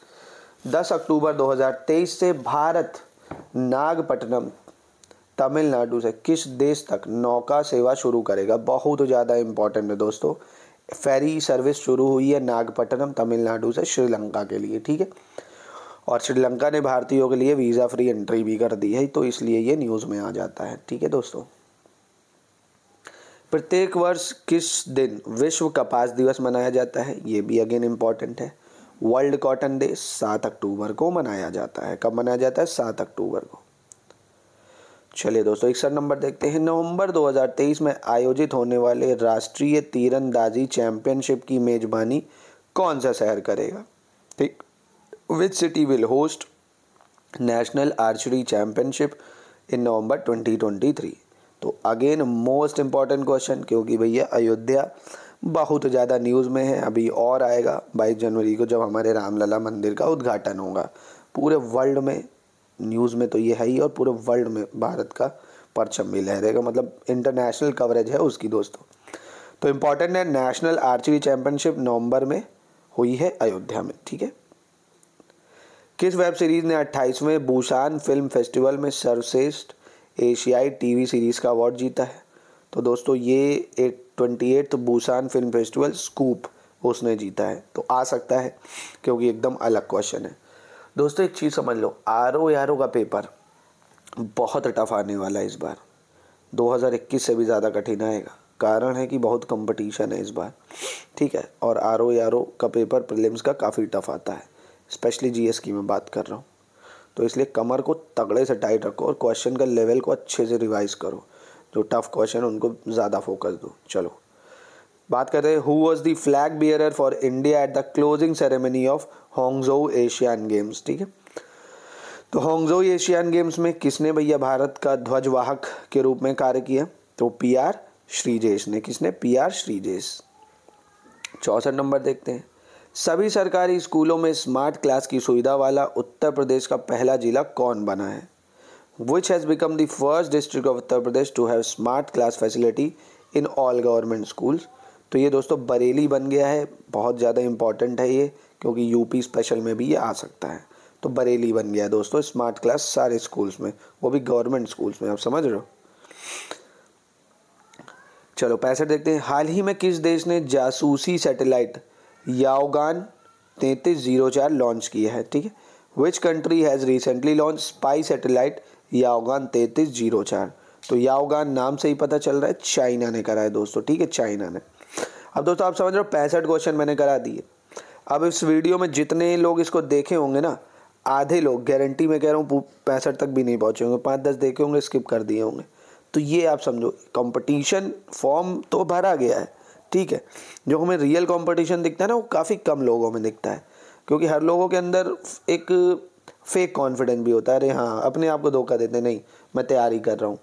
10 अक्टूबर 2023 से भारत नागपट्टनम तमिलनाडु से किस देश तक नौका सेवा शुरू करेगा बहुत ज़्यादा इंपॉर्टेंट है दोस्तों फेरी सर्विस शुरू हुई है नागपट्टनम तमिलनाडु से श्रीलंका के लिए ठीक है और श्रीलंका ने भारतीयों के लिए वीज़ा फ्री एंट्री भी कर दी है तो इसलिए ये न्यूज़ में आ जाता है ठीक है दोस्तों प्रत्येक वर्ष किस दिन विश्व कपास दिवस मनाया जाता है ये भी अगेन इम्पॉर्टेंट है वर्ल्ड कॉटन डे सात अक्टूबर को मनाया जाता है कब मनाया जाता है सात अक्टूबर को चलिए दोस्तों इकसठ नंबर देखते हैं नवंबर 2023 में आयोजित होने वाले राष्ट्रीय तीरंदाजी चैंपियनशिप की मेजबानी कौन सा शहर करेगा ठीक which city will host national archery championship in November 2023 तो अगेन मोस्ट इम्पॉर्टेंट क्वेश्चन क्योंकि भैया अयोध्या बहुत ज़्यादा न्यूज़ में है अभी और आएगा बाईस जनवरी को जब हमारे रामलला मंदिर का उद्घाटन होगा पूरे वर्ल्ड में न्यूज़ में तो ये है ही और पूरे वर्ल्ड में भारत का परचम भी लहरेगा मतलब इंटरनेशनल कवरेज है उसकी दोस्तों तो इम्पॉर्टेंट है नेशनल आर्चरी चैंपियनशिप नवंबर में हुई है अयोध्या में ठीक है किस वेब सीरीज़ ने अट्ठाईसवें भूषान फिल्म फेस्टिवल में सर्वश्रेष्ठ एशियाई टीवी सीरीज़ का अवार्ड जीता है तो दोस्तों ये एक twenty eighth Busan film festival scoop उसने जीता है तो आ सकता है क्योंकि एकदम अलग क्वेश्चन है दोस्तों एक चीज़ समझ लो आर ओ आर ओ का पेपर बहुत टफ आने वाला है इस बार 2021 से भी ज़्यादा कठिन आएगा कारण है कि बहुत कंपटीशन है इस बार ठीक है और आर ओ आर ओ का पेपर प्रिलिम्स का काफ़ी टफ आता है स्पेशली जीएस की मैं बात कर रहा हूँ तो इसलिए कमर को तगड़े से टाइट रखो और क्वेश्चन का लेवल को अच्छे से रिवाइज करो जो टफ क्वेश्चन उनको ज़्यादा फोकस दो चलो बात करते हैं who was the flag bearer for India at the closing ceremony of Hangzhou Asian Games ठीक है तो होंगजो एशियन गेम्स में किसने भैया भारत का ध्वजवाहक के रूप में कार्य किया तो पी आर श्रीजेश ने किसने पी आर श्रीजेश चौसठ नंबर देखते हैं सभी सरकारी स्कूलों में स्मार्ट क्लास की सुविधा वाला उत्तर प्रदेश का पहला जिला कौन बना है which has become the first district of Uttar Pradesh to have smart class facility in all government schools तो ये दोस्तों बरेली बन गया है बहुत ज़्यादा इंपॉर्टेंट है ये क्योंकि यूपी स्पेशल में भी ये आ सकता है तो बरेली बन गया है दोस्तों स्मार्ट क्लास सारे स्कूल्स में वो भी गवर्नमेंट स्कूल्स में आप समझ रहे हो चलो पैसे देखते हैं हाल ही में किस देश ने जासूसी सैटेलाइट याओगान तैंतीस जीरो चार लॉन्च किया है ठीक है which country has recently launch spy satellite Yaogan तैंतीस जीरो चार तो याओगान नाम से ही पता चल रहा है चाइना ने करा है दोस्तों ठीक है चाइना ने अब दोस्तों आप समझ रहे हो पैंसठ क्वेश्चन मैंने करा दिए अब इस वीडियो में जितने लोग इसको देखे होंगे ना आधे लोग गारंटी में कह रहा हूँ पैंसठ तक भी नहीं पहुँचे होंगे पाँच दस देखे होंगे स्किप कर दिए होंगे तो ये आप समझो कंपटीशन फॉर्म तो भरा गया है ठीक है जो हमें रियल कंपटीशन दिखता है ना वो काफ़ी कम लोगों में दिखता है क्योंकि हर लोगों के अंदर एक फेक कॉन्फिडेंस भी होता है अरे हाँ अपने आप को धोखा देते नहीं मैं तैयारी कर रहा हूँ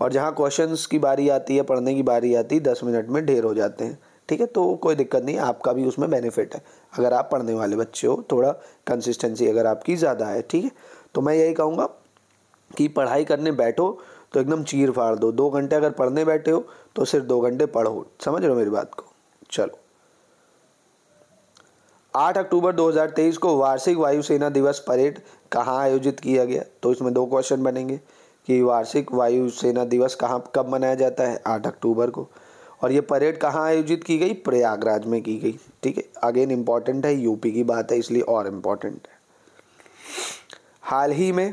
और जहाँ क्वेश्चंस की बारी आती है पढ़ने की बारी आती है दस मिनट में ढेर हो जाते हैं ठीक है तो कोई दिक्कत नहीं आपका भी उसमें बेनिफिट है अगर आप पढ़ने वाले बच्चे हो थोड़ा कंसिस्टेंसी अगर आपकी ज़्यादा है ठीक है तो मैं यही कहूँगा कि पढ़ाई करने बैठो तो एकदम चीर फाड़ दो दो घंटे अगर पढ़ने बैठे हो तो सिर्फ दो घंटे पढ़ो समझ लो मेरी बात को चलो आठ अक्टूबर 2023 को वार्षिक वायुसेना दिवस परेड कहाँ आयोजित किया गया तो इसमें दो क्वेश्चन बनेंगे कि वार्षिक वायुसेना दिवस कहाँ कब मनाया जाता है आठ अक्टूबर को और ये परेड कहाँ आयोजित की गई प्रयागराज में की गई ठीक है अगेन इम्पॉर्टेंट है यूपी की बात है इसलिए और इम्पॉर्टेंट है हाल ही में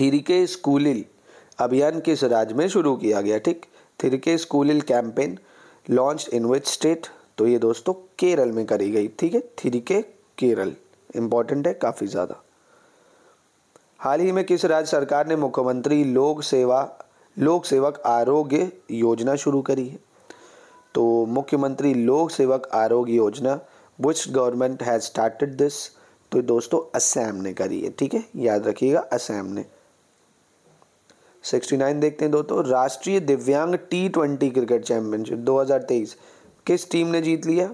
थीरिके स्कूलिल अभियान किस राज्य में शुरू किया गया ठीक थिरके स्कूलिल campaign launch in which state तो ये दोस्तों केरल में करी गई ठीक है थिरके केरल इम्पॉर्टेंट है काफ़ी ज़्यादा हाल ही में किस राज्य सरकार ने मुख्यमंत्री लोक सेवा लोक सेवक आरोग्य योजना शुरू करी है तो मुख्यमंत्री लोक सेवक आरोग्य योजना which government has started this तो दोस्तों असम ने करी है ठीक है याद रखिएगा असम ने 69 देखते हैं दोस्तों राष्ट्रीय दिव्यांग टी ट्वेंटी क्रिकेट चैंपियनशिप 2023 किस टीम ने जीत लिया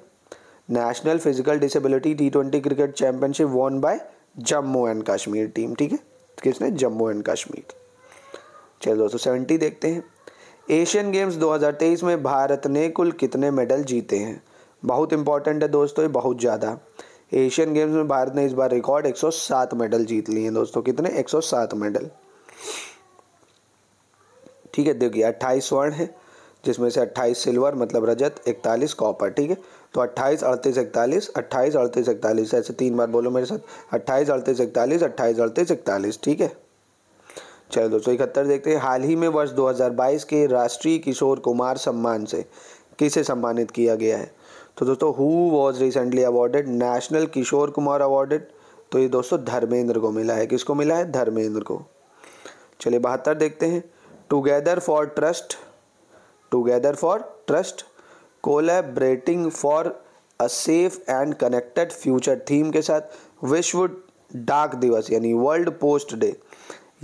national physical disability T twenty cricket championship won by Jammu and Kashmir team ठीक है किसने जम्मू एंड कश्मीर चलो दोस्तों सेवेंटी देखते हैं एशियन गेम्स 2023 में भारत ने कुल कितने मेडल जीते हैं बहुत इंपॉर्टेंट है दोस्तों ये बहुत ज़्यादा एशियन गेम्स में भारत ने इस बार रिकॉर्ड 107 मेडल जीत लिए हैं दोस्तों कितने 107 मेडल ठीक है देखिए अट्ठाईस स्वर्ण है जिसमें से अट्ठाईस सिल्वर मतलब रजत इकतालीस कॉपर ठीक है तो अट्ठाईस अड़तीस इकतालीस अट्ठाईस अड़तीस इकतालीस ऐसे तीन बार बोलो मेरे साथ अट्ठाईस अड़तीस इकतालीस अट्ठाईस अड़तीस इकतालीस ठीक है चलो दोस्तों इकहत्तर देखते हैं हाल ही में वर्ष 2022 के राष्ट्रीय किशोर कुमार सम्मान से किसे सम्मानित किया गया है तो दोस्तों who was recently awarded national Kishore Kumar awarded तो ये दोस्तों धर्मेंद्र को मिला है किसको मिला है धर्मेंद्र को चलिए बहत्तर देखते हैं together for trust together for trust collaborating for a safe and connected future theme के साथ विश्व डाक दिवस यानी वर्ल्ड पोस्ट डे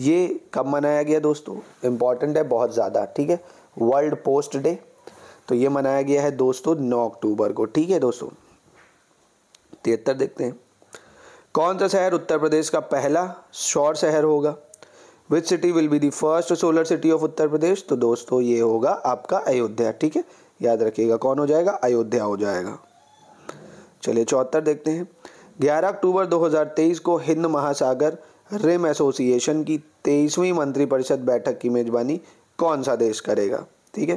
ये कब मनाया गया दोस्तों इम्पॉर्टेंट है बहुत ज़्यादा ठीक है वर्ल्ड पोस्ट डे तो ये मनाया गया है दोस्तों 9 अक्टूबर को ठीक है दोस्तों तिहत्तर देखते हैं कौन सा शहर उत्तर प्रदेश का पहला शौर शहर होगा which city will be the first solar city of Uttar Pradesh तो दोस्तों ये होगा आपका अयोध्या ठीक है याद रखिएगा कौन हो जाएगा अयोध्या हो जाएगा चलिए चौहत्तर देखते हैं 11 अक्टूबर 2023 को हिंद महासागर रिम एसोसिएशन की तेईसवीं मंत्रिपरिषद बैठक की मेजबानी कौन सा देश करेगा ठीक है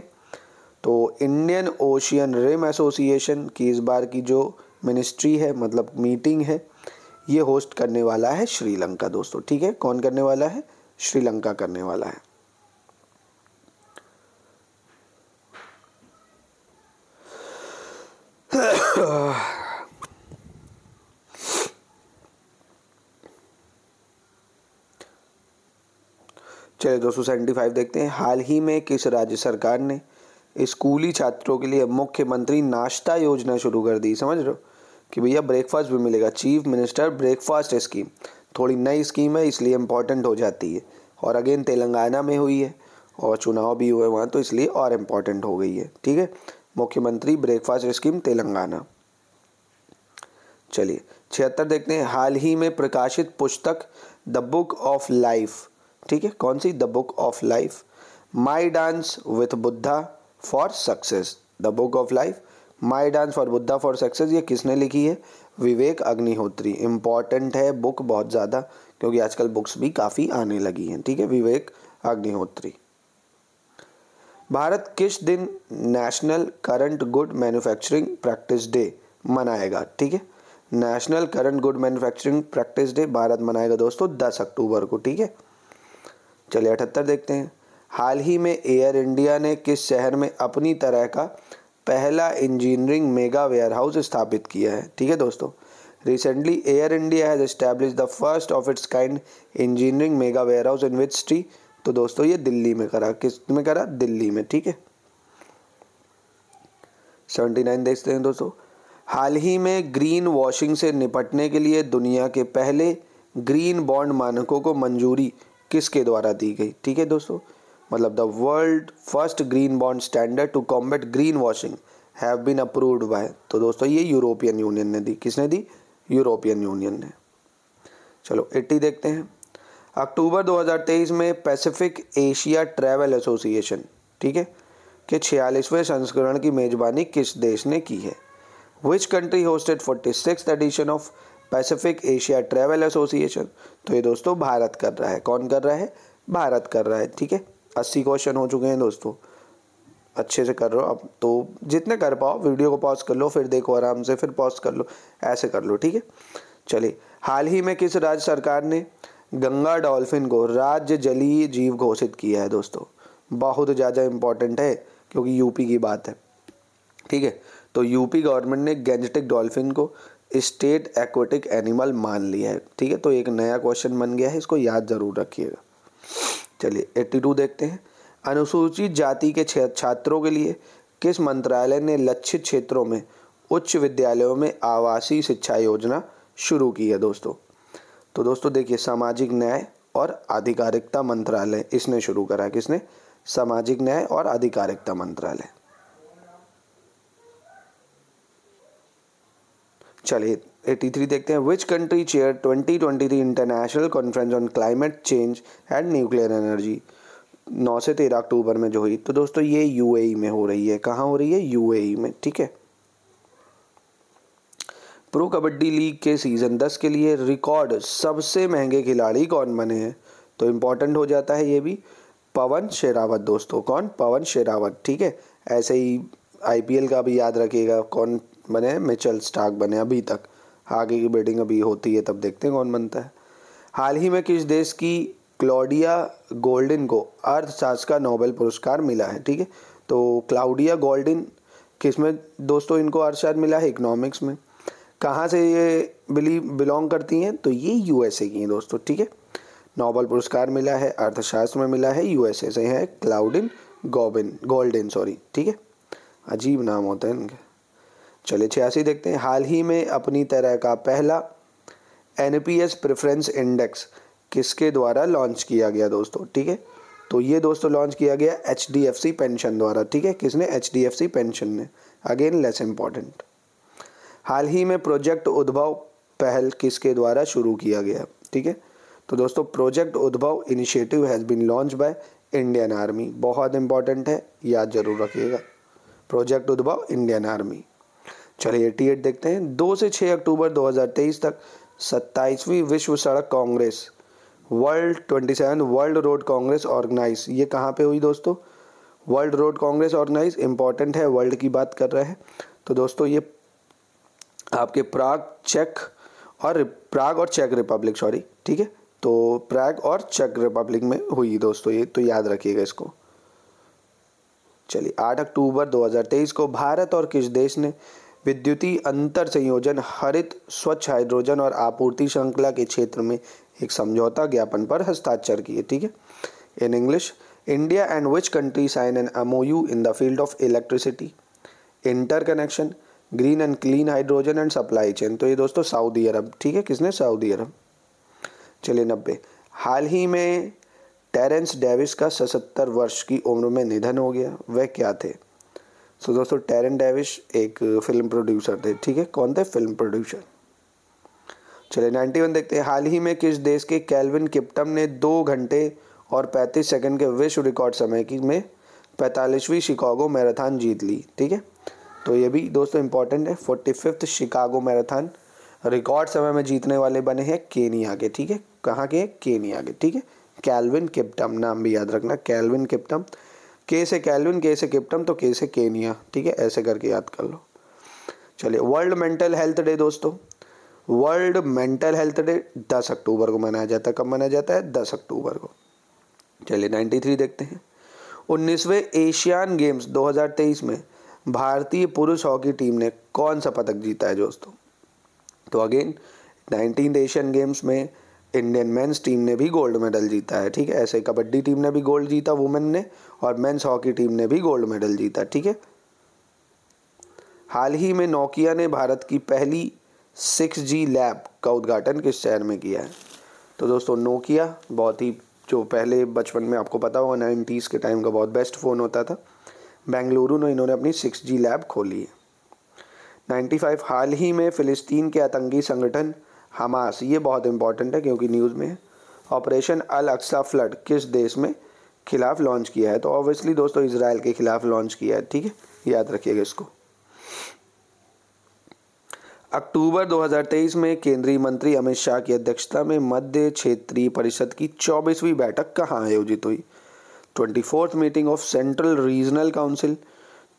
तो इंडियन ओशियन रिम एसोसिएशन की इस बार की जो मिनिस्ट्री है मतलब मीटिंग है ये होस्ट करने वाला है श्रीलंका दोस्तों ठीक है कौन करने वाला है श्रीलंका करने वाला है चलिए दोस्तों सेवेंटी फाइव देखते हैं हाल ही में किस राज्य सरकार ने स्कूली छात्रों के लिए मुख्यमंत्री नाश्ता योजना शुरू कर दी समझ रहे हो कि भैया ब्रेकफास्ट भी मिलेगा चीफ मिनिस्टर ब्रेकफास्ट स्कीम थोड़ी नई स्कीम है इसलिए इम्पॉर्टेंट हो जाती है और अगेन तेलंगाना में हुई है और चुनाव भी हुए वहाँ तो इसलिए और इम्पॉर्टेंट हो गई है ठीक है मुख्यमंत्री ब्रेकफास्ट स्कीम तेलंगाना चलिए छिहत्तर देखते हैं हाल ही में प्रकाशित पुस्तक द बुक ऑफ लाइफ ठीक है कौन सी the book of life my dance with Buddha for success the book of life my dance for Buddha for success ये किसने लिखी है विवेक अग्निहोत्री इम्पॉर्टेंट है बुक बहुत ज़्यादा क्योंकि आजकल बुक्स भी काफ़ी आने लगी हैं ठीक है विवेक अग्निहोत्री भारत किस दिन national current good manufacturing practice day मनाएगा ठीक है national current good manufacturing practice day Bharat मनाएगा दोस्तों 10 अक्टूबर को ठीक है चलिए अठहत्तर देखते हैं हाल ही में एयर इंडिया ने किस शहर में अपनी तरह का पहला इंजीनियरिंग मेगा वेयरहाउस स्थापित किया है ठीक है दोस्तों recently Air India has establish the first of its kind engineering mega warehouse in which city तो दोस्तों ये दिल्ली में करा किस में करा दिल्ली में ठीक है सेवेंटी नाइन देखते हैं दोस्तों हाल ही में ग्रीन वॉशिंग से निपटने के लिए दुनिया के पहले ग्रीन बॉन्ड मानकों को मंजूरी किसके द्वारा दी गई ठीक है दोस्तों मतलब the world first green bond standard to combat green washing have been approved by तो दोस्तों ये यूरोपियन यूनियन ने दी किसने दी यूरोपियन यूनियन ने चलो एट्टी देखते हैं अक्टूबर 2023 में पैसिफिक एशिया ट्रैवल एसोसिएशन ठीक है के छियालीसवें संस्करण की मेज़बानी किस देश ने की है which country hosted forty six edition of Pacific Asia Travel Association तो ये दोस्तों भारत कर रहा है कौन कर रहा है भारत कर रहा है ठीक है अस्सी क्वेश्चन हो चुके हैं दोस्तों अच्छे से कर रहे हो अब तो जितने कर पाओ वीडियो को पॉज कर लो फिर देखो आराम से फिर पॉज कर लो ऐसे कर लो ठीक है चलिए हाल ही में किस राज्य सरकार ने गंगा डॉल्फिन को राज्य जलीय जीव घोषित किया है दोस्तों बहुत ज़्यादा इम्पॉर्टेंट है क्योंकि यूपी की बात है ठीक है तो यूपी गवर्नमेंट ने गेंजेटिक डॉल्फिन को स्टेट एक्वेटिक एनिमल मान लिया है ठीक है तो एक नया क्वेश्चन बन गया है इसको याद ज़रूर रखिएगा चलिए एट्टी टू देखते हैं अनुसूचित जाति के छात्रों के लिए किस मंत्रालय ने लक्षित क्षेत्रों में उच्च विद्यालयों में आवासीय शिक्षा योजना शुरू की है दोस्तों तो दोस्तों देखिए सामाजिक न्याय और आधिकारिकता मंत्रालय इसने शुरू करा किसने सामाजिक न्याय और आधिकारिकता मंत्रालय चलिए 83 देखते हैं which country chair 2023 international conference on climate change and nuclear energy 9 से 13 अक्टूबर में जो हुई तो दोस्तों ये यूएई e में हो रही है कहाँ हो रही है यूएई e में ठीक है प्रो कबड्डी लीग के सीज़न 10 के लिए रिकॉर्ड सबसे महंगे खिलाड़ी कौन बने हैं तो इम्पोर्टेंट हो जाता है ये भी पवन शेरावत दोस्तों कौन पवन शेरावत ठीक है ऐसे ही आईपीएल का भी याद रखिएगा कौन बने हैं मिचल स्टार्क बने अभी तक आगे की बेटिंग अभी होती है तब देखते हैं कौन बनता है हाल ही में किस देश की क्लाउडिया गोल्डिन को अर्थशास्त्र का नोबेल पुरस्कार मिला है ठीक है तो क्लाउडिया गोल्डिन किस में दोस्तों इनको अर्थशास्त्र मिला है इकोनॉमिक्स में कहाँ से ये बिली बिलोंग करती हैं तो ये यूएसए की हैं दोस्तों ठीक है नोबेल पुरस्कार मिला है अर्थशास्त्र में मिला है यूएसए से है क्लाउडिन गोबिन गोल्डिन सॉरी ठीक है अजीब नाम होता है इनके चले छियासी देखते हैं हाल ही में अपनी तरह का पहला एन प्रेफरेंस इंडेक्स किसके द्वारा लॉन्च किया गया दोस्तों ठीक है तो ये दोस्तों लॉन्च किया गया एच पेंशन द्वारा ठीक है किसने एच पेंशन ने अगेन लेस इम्पॉर्टेंट हाल ही में प्रोजेक्ट उद्भव पहल किसके द्वारा शुरू किया गया ठीक है तो दोस्तों project Udbhav initiative has been launch by Indian army बहुत इंपॉर्टेंट है याद जरूर रखिएगा प्रोजेक्ट उद्भव इंडियन आर्मी चलिए एट्टी एट देखते हैं दो से छः अक्टूबर 2023 तक सत्ताईसवीं विश्व सड़क congress world twenty seven world road congress organise ये कहाँ पे हुई दोस्तों world road congress organise important है वर्ल्ड की बात कर रहे हैं तो दोस्तों ये आपके प्राग चेक और प्राग और चेक रिपब्लिक सॉरी ठीक है तो प्राग और चेक रिपब्लिक में हुई दोस्तों ये तो याद रखिएगा इसको चलिए 8 अक्टूबर 2023 को भारत और किस देश ने विद्युतीय अंतर संयोजन हरित स्वच्छ हाइड्रोजन और आपूर्ति श्रृंखला के क्षेत्र में एक समझौता ज्ञापन पर हस्ताक्षर किए ठीक है in English India and which country sign an M in the field of electricity interconnection green and clean hydrogen and supply chain तो ये दोस्तों सऊदी अरब ठीक है किसने सऊदी अरब चलिए नब्बे हाल ही में टेरेंस डेविस का सतहत्तर वर्ष की उम्र में निधन हो गया वह क्या थे सो so, दोस्तों टेरन डेविश एक फिल्म uh, प्रोड्यूसर थे ठीक है कौन थे फिल्म प्रोड्यूसर चलिए नाइन्टी वन देखते हैं हाल ही में किस देश के कैलविन किप्टम ने दो घंटे और पैंतीस सेकंड के विश्व रिकॉर्ड समय की में पैंतालीसवीं शिकागो मैराथन जीत ली ठीक है तो ये भी दोस्तों इंपॉर्टेंट है forty fifth Chicago marathon record समय में जीतने वाले बने हैं केनिया के ठीक है कहाँ के केनिया के ठीक है कैलविन किप्टम नाम भी याद रखना कैलविन किप्टम के से कैलविन के से किप्टम तो के से केनिया ठीक है ऐसे करके याद कर लो चलिए वर्ल्ड मेंटल हेल्थ डे दोस्तों वर्ल्ड मेंटल हेल्थ डे 10 अक्टूबर को मनाया जाता है कब मनाया जाता है 10 अक्टूबर को चलिए 93 देखते हैं उन्नीसवें एशियन गेम्स 2023 में भारतीय पुरुष हॉकी टीम ने कौन सा पदक जीता है दोस्तों तो अगेन नाइनटीन एशियन गेम्स में इंडियन मेंस टीम ने भी गोल्ड मेडल जीता है ठीक है ऐसे कबड्डी टीम ने भी गोल्ड जीता वुमेन ने और मेंस हॉकी टीम ने भी गोल्ड मेडल जीता ठीक है हाल ही में नोकिया ने भारत की पहली सिक्स जी लैब का उद्घाटन किस शहर में किया है तो दोस्तों नोकिया बहुत ही जो पहले बचपन में आपको पता होगा नाइन्टीज़ के टाइम का बहुत बेस्ट फ़ोन होता था बेंगलुरु में इन्होंने अपनी सिक्स जी लैब खोली है फाइव हाल ही में फ़िलिस्तीन के आतंकी संगठन हमास ये बहुत इंपॉर्टेंट है क्योंकि न्यूज़ में ऑपरेशन अल अक्सा फ्लड किस देश में खिलाफ लॉन्च किया है तो ऑब्वियसली दोस्तों इसराइल के खिलाफ लॉन्च किया है ठीक है याद रखिएगा इसको अक्टूबर 2023 में केंद्रीय मंत्री अमित शाह की अध्यक्षता में मध्य क्षेत्रीय परिषद की 24वीं बैठक कहाँ आयोजित हुई twenty fourth meeting of central regional council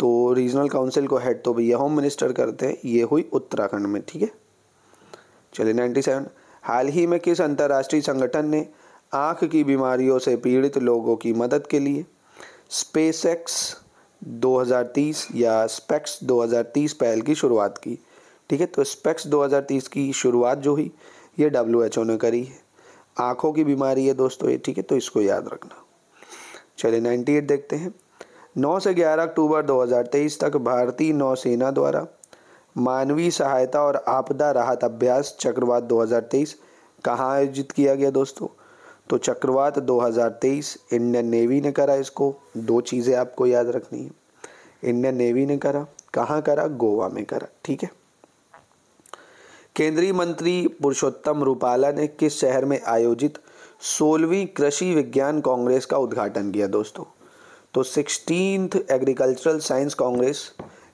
तो रीजनल काउंसिल को हेड तो भैया होम मिनिस्टर करते हैं ये हुई उत्तराखंड में ठीक है चलिए 97 हाल ही में किस अंतर्राष्ट्रीय संगठन ने आँख की बीमारियों से पीड़ित लोगों की मदद के लिए स्पेसएक्स 2030 या स्पेक्स 2030 पहल की शुरुआत की ठीक है तो स्पेक्स 2030 की शुरुआत जो हुई ये डब्ल्यू ने करी है आँखों की बीमारी है दोस्तों ये ठीक है तो इसको याद रखना चलिए 98 देखते हैं 9 से 11 अक्टूबर 2023 तक भारतीय नौसेना द्वारा मानवीय सहायता और आपदा राहत अभ्यास चक्रवात 2023 कहाँ आयोजित किया गया दोस्तों तो चक्रवात 2023 इंडियन नेवी ने करा इसको दो चीज़ें आपको याद रखनी है इंडियन नेवी ने करा कहाँ करा गोवा में करा ठीक है केंद्रीय मंत्री पुरुषोत्तम रूपाला ने किस शहर में आयोजित सोलहवीं कृषि विज्ञान कांग्रेस का उद्घाटन किया दोस्तों तो सिक्सटीन एग्रीकल्चरल साइंस कांग्रेस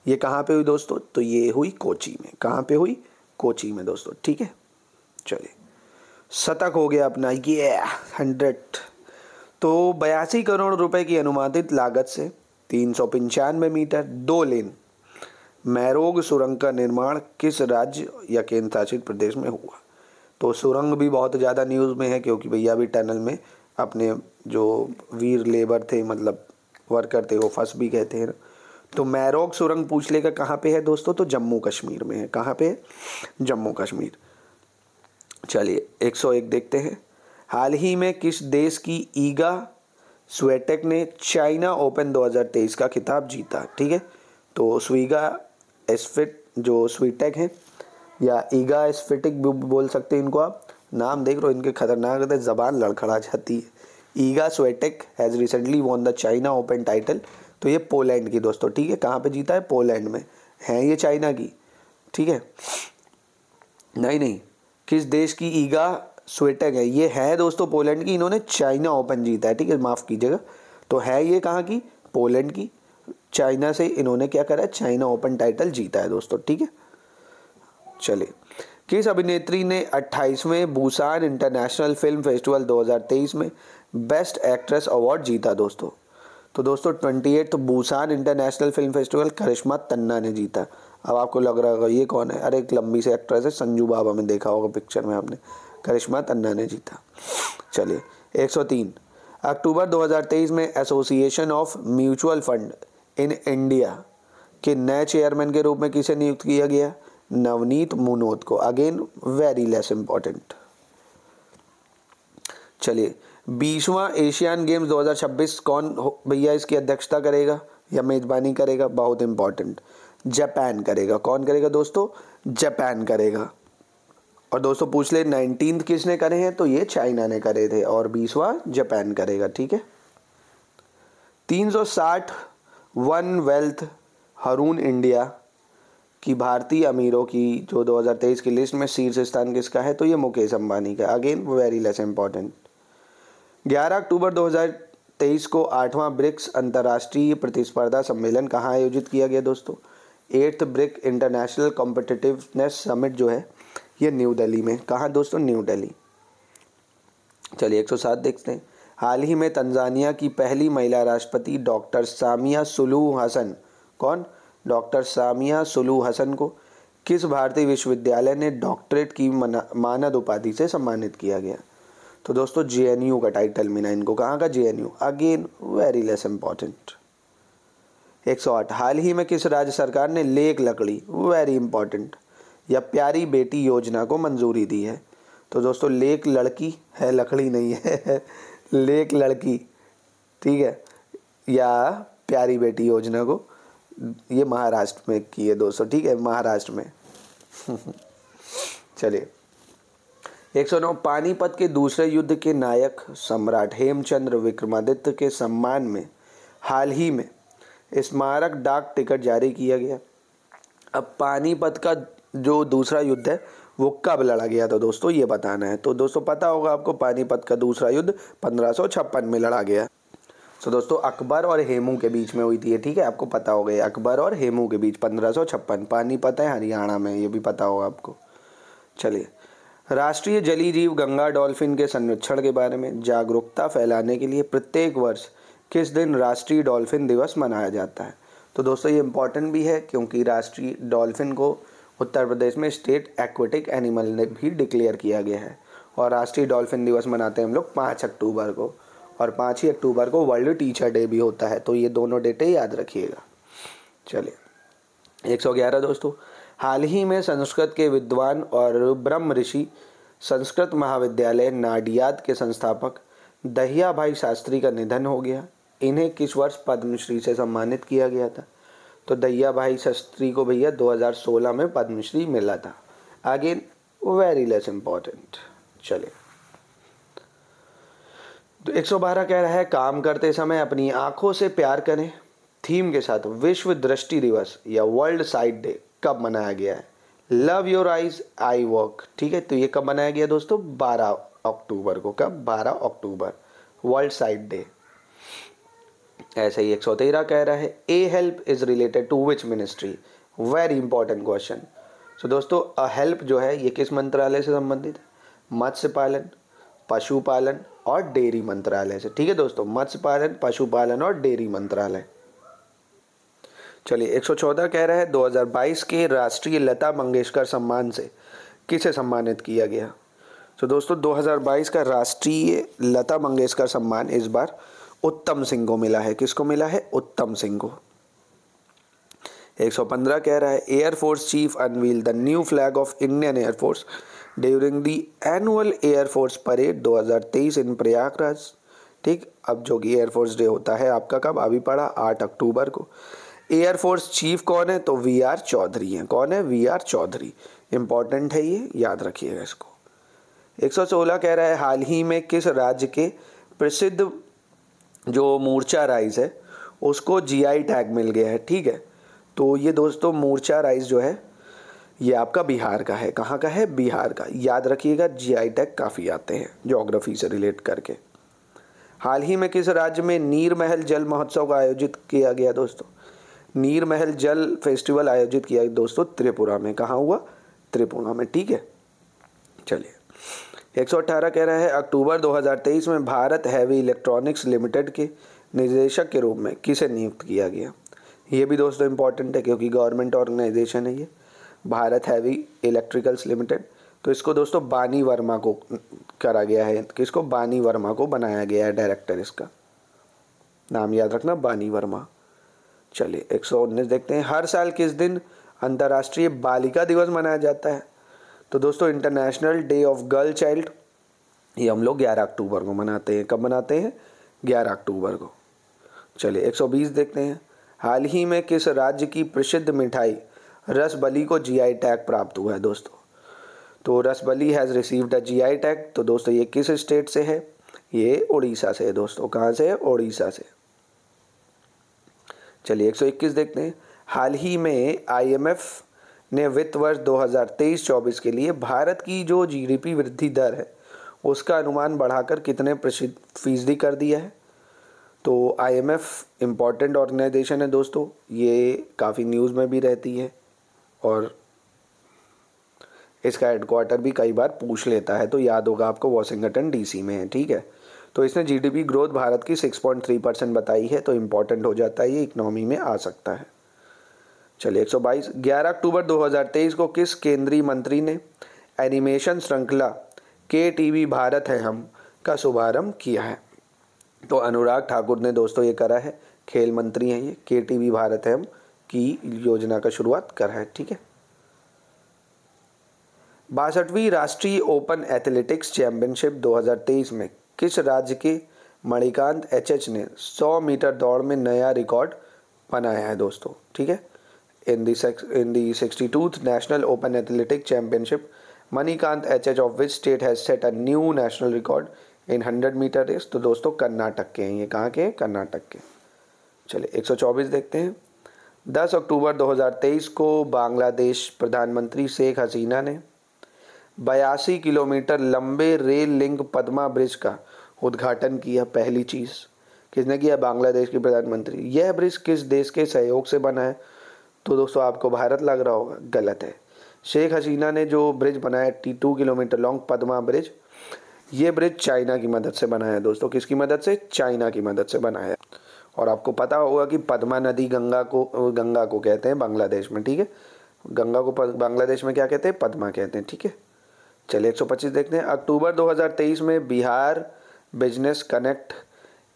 ये कहाँ पे हुई दोस्तों तो ये हुई कोची में कहाँ पे हुई कोची में दोस्तों ठीक है चलिए शतक हो गया अपना ये हंड्रेड तो बयासी करोड़ रुपए की अनुमानित लागत से तीन सौ पंचानवे मीटर दो लेन मैरोग सुरंग का निर्माण किस राज्य या केंद्र शासित प्रदेश में हुआ तो सुरंग भी बहुत ज़्यादा न्यूज़ में है क्योंकि भैया भी टनल में अपने जो वीर लेबर थे मतलब वर्कर थे वो फंस भी गए थे ना तो मैरोग सुरंग पूछ लेगा कहाँ पे है दोस्तों तो जम्मू कश्मीर में है कहाँ पे है जम्मू कश्मीर चलिए 101 देखते हैं हाल ही में किस देश की ईगा स्वेटेक ने चाइना ओपन 2023 का खिताब जीता ठीक है तो स्वीगा एसफिट जो स्वीटेक है या ईगा एसफिटिक भी बोल सकते हैं इनको आप नाम देख लो इनके खतरनाक रहते जबान लड़खड़ा जाती है Iga Swiatek has recently won the China Open title तो ये पोलैंड की दोस्तों ठीक है कहाँ पे जीता है पोलैंड में है ये चाइना की ठीक है नहीं नहीं किस देश की ईगा स्वेटक है ये है दोस्तों पोलैंड की इन्होंने चाइना ओपन जीता है ठीक है माफ़ कीजिएगा तो है ये कहाँ की पोलैंड की चाइना से इन्होंने क्या करा है चाइना ओपन टाइटल जीता है दोस्तों ठीक है चलिए किस अभिनेत्री ने 28वें बुसान इंटरनेशनल फिल्म फेस्टिवल 2023 में बेस्ट एक्ट्रेस अवार्ड जीता दोस्तों तो दोस्तों ट्वेंटी एट तो international film festival Karishma Tanna ने जीता अब आपको लग रहा होगा ये कौन है अरे एक लंबी सी एक्ट्रेस है संजू बाबा में देखा होगा पिक्चर में आपने करिश्मा तन्ना ने जीता चलिए 103 अक्टूबर 2023 में association of mutual fund in India के नए चेयरमैन के रूप में किसे नियुक्त किया गया नवनीत मुनोद को अगेन वेरी लेस इम्पॉर्टेंट चलिए बीसवा एशियन गेम्स 2026 कौन भैया इसकी अध्यक्षता करेगा या मेज़बानी करेगा बहुत इंपॉर्टेंट जापान करेगा कौन करेगा दोस्तों जापान करेगा और दोस्तों पूछ ले नाइनटीन किसने करे हैं तो ये चाइना ने करे थे और बीसवा जापान करेगा ठीक है 360 वन वेल्थ हरून इंडिया की भारतीय अमीरों की जो 2023 की लिस्ट में शीर्ष स्थान किसका है तो ये मुकेश अंबानी का अगेन वेरी लेस इम्पॉर्टेंट 11 अक्टूबर 2023 को आठवां ब्रिक्स अंतर्राष्ट्रीय प्रतिस्पर्धा सम्मेलन कहाँ आयोजित किया गया दोस्तों eighth BRIC international competitiveness summit जो है ये न्यू दिल्ली में कहाँ दोस्तों न्यू दिल्ली चलिए 107 देखते हैं हाल ही में तंजानिया की पहली महिला राष्ट्रपति डॉक्टर सामिया सुलू हसन कौन डॉक्टर सामिया सुलू हसन को किस भारतीय विश्वविद्यालय ने डॉक्टरेट की मानद उपाधि से सम्मानित किया गया तो दोस्तों जे का टाइटल मिला इनको कहाँ का जे अगेन वेरी लेस इम्पॉर्टेंट एक सौ आठ हाल ही में किस राज्य सरकार ने लेक लकड़ी वेरी इंपॉर्टेंट या प्यारी बेटी योजना को मंजूरी दी है तो दोस्तों लेक लड़की है लकड़ी नहीं है लेक लड़की ठीक है या प्यारी बेटी योजना को ये महाराष्ट्र में की है दोस्तों ठीक है महाराष्ट्र में चलिए 109 पानीपत के दूसरे युद्ध के नायक सम्राट हेमचंद्र विक्रमादित्य के सम्मान में हाल ही में स्मारक डाक टिकट जारी किया गया अब पानीपत का जो दूसरा युद्ध है वो कब लड़ा गया था तो दोस्तों ये बताना है तो दोस्तों पता होगा आपको पानीपत का दूसरा युद्ध पंद्रह में लड़ा गया तो so, दोस्तों अकबर और हेमू के बीच में हुई थी ठीक है आपको पता हो गया अकबर और हेमू के बीच पंद्रह पानीपत है हरियाणा में ये भी पता होगा आपको चलिए राष्ट्रीय जली जीव गंगा डॉल्फिन के संरक्षण के बारे में जागरूकता फैलाने के लिए प्रत्येक वर्ष किस दिन राष्ट्रीय डॉल्फिन दिवस मनाया जाता है तो दोस्तों ये इम्पॉर्टेंट भी है क्योंकि राष्ट्रीय डॉल्फिन को उत्तर प्रदेश में स्टेट एक्वेटिक एनिमल ने भी डिक्लेयर किया गया है और राष्ट्रीय डॉल्फिन दिवस मनाते हैं हम लोग पाँच अक्टूबर को और पाँच ही अक्टूबर को वर्ल्ड टीचर डे भी होता है तो ये दोनों डेटें याद रखिएगा चलिए एक दोस्तों हाल ही में संस्कृत के विद्वान और ब्रह्म ऋषि संस्कृत महाविद्यालय नाडियाद के संस्थापक दहिया भाई शास्त्री का निधन हो गया इन्हें किस वर्ष पद्मश्री से सम्मानित किया गया था तो दहिया भाई शास्त्री को भैया 2016 में पद्मश्री मिला था अगेन वेरी लेस इम्पॉर्टेंट चले तो 112 कह रहा है काम करते समय अपनी आंखों से प्यार करें थीम के साथ विश्व दृष्टि दिवस या वर्ल्ड साइट डे कब मनाया गया है love your eyes at work ठीक है तो ये कब मनाया गया दोस्तों 12 अक्टूबर को कब 12 अक्टूबर वर्ल्ड साइड डे ऐसे ही एक सौ तेरह कह रहा है A help is related to which ministry very important question so दोस्तों अ हेल्प जो है ये किस मंत्रालय से संबंधित है मत्स्य पालन पशुपालन और डेयरी मंत्रालय से ठीक है दोस्तों मत्स्य पालन पशुपालन और डेयरी मंत्रालय चलिए 114 कह रहा है 2022 के राष्ट्रीय लता मंगेशकर सम्मान से किसे सम्मानित किया गया तो दोस्तों 2022 का राष्ट्रीय लता मंगेशकर सम्मान इस बार उत्तम सिंह को मिला है किसको मिला है उत्तम सिंह को 115 कह रहा है air force chief unveil the new flag of Indian air force during the annual air force parade 2023 in Prayagraj ठीक अब जो कि एयरफोर्स डे होता है आपका कब अभी पड़ा आठ अक्टूबर को एयरफोर्स चीफ कौन है तो वी आर चौधरी हैं कौन है वी आर चौधरी इंपॉर्टेंट है ये याद रखिएगा इसको 116 कह रहा है हाल ही में किस राज्य के प्रसिद्ध जो मोर्चा राइज है उसको जीआई टैग मिल गया है ठीक है तो ये दोस्तों मोर्चा राइज जो है ये आपका बिहार का है कहाँ का है बिहार का याद रखिएगा जीआई टैग काफ़ी आते हैं जोग्राफी से रिलेट करके हाल ही में किस राज्य में नीर महल जल महोत्सव का आयोजित किया गया दोस्तों नीर महल जल फेस्टिवल आयोजित किया दोस्तों त्रिपुरा में कहाँ हुआ त्रिपुरा में ठीक है चलिए 118 कह रहा है अक्टूबर 2023 में भारत हैवी इलेक्ट्रॉनिक्स लिमिटेड के निदेशक के रूप में किसे नियुक्त किया गया ये भी दोस्तों इंपॉर्टेंट है क्योंकि गवर्नमेंट ऑर्गेनाइजेशन है ये भारत हैवी इलेक्ट्रिकल्स लिमिटेड तो इसको दोस्तों बानी वर्मा को करा गया है किसको बानी वर्मा को बनाया गया है डायरेक्टर इसका नाम याद रखना बानी वर्मा चलिए एक सौ उन्नीस देखते हैं हर साल किस दिन अंतर्राष्ट्रीय बालिका दिवस मनाया जाता है तो दोस्तों international day of girl child ये हम लोग ग्यारह अक्टूबर को मनाते हैं कब मनाते हैं ग्यारह अक्टूबर को चलिए एक सौ बीस देखते हैं हाल ही में किस राज्य की प्रसिद्ध मिठाई रसबली को जीआई टैग प्राप्त हुआ है दोस्तों तो rasbali has received a GI tag तो दोस्तों ये किस स्टेट से है ये उड़ीसा से है दोस्तों कहाँ से है उड़ीसा से चलिए 121 देखते हैं हाल ही में आईएमएफ ने वित्त वर्ष 2023-24 के लिए भारत की जो जीडीपी वृद्धि दर है उसका अनुमान बढ़ाकर कितने फीसदी कर दिया है तो आईएमएफ इम्पॉर्टेंट ऑर्गेनाइजेशन है दोस्तों ये काफ़ी न्यूज़ में भी रहती है और इसका हेडक्वार्टर भी कई बार पूछ लेता है तो याद होगा आपको वॉशिंगटन डीसी में है ठीक है तो इसने जीडीपी ग्रोथ भारत की 6.3 परसेंट बताई है तो इम्पॉर्टेंट हो जाता है ये इकोनॉमी में आ सकता है चलिए 122 11 अक्टूबर 2023 को किस केंद्रीय मंत्री ने एनिमेशन श्रृंखला के टी भारत है हम का शुभारम्भ किया है तो अनुराग ठाकुर ने दोस्तों ये करा है खेल मंत्री हैं ये के टी वी भारत है हम की योजना का शुरुआत करा है ठीक है बासठवीं राष्ट्रीय ओपन एथलेटिक्स चैंपियनशिप 2023 में किस राज्य के मणिकांत एच ने 100 मीटर दौड़ में नया रिकॉर्ड बनाया है दोस्तों ठीक है in the in the sixty टूथ national open athletic championship Manikanta H H of which state has set a new national record in hundred metre race तो दोस्तों कर्नाटक के हैं ये कहाँ के हैं कर्नाटक के चलिए 124 देखते हैं 10 अक्टूबर 2023 को बांग्लादेश प्रधानमंत्री शेख हसीना ने बयासी किलोमीटर लंबे रेल लिंक पद्मा ब्रिज का उद्घाटन किया पहली चीज़ किसने किया बांग्लादेश की प्रधानमंत्री यह ब्रिज किस देश के सहयोग से बना है तो दोस्तों आपको भारत लग रहा होगा गलत है शेख हसीना ने जो ब्रिज बनाया T two kilometre long Padma bridge ये ब्रिज चाइना की मदद से बनाया दोस्तों किसकी मदद से चाइना की मदद से बनाया और आपको पता होगा कि पद्मा नदी गंगा को गंगा को कहते हैं बांग्लादेश में ठीक है गंगा को बांग्लादेश में क्या कहते हैं पद्मा कहते हैं ठीक है चलिए 125 देखते हैं अक्टूबर 2023 में Bihar business connect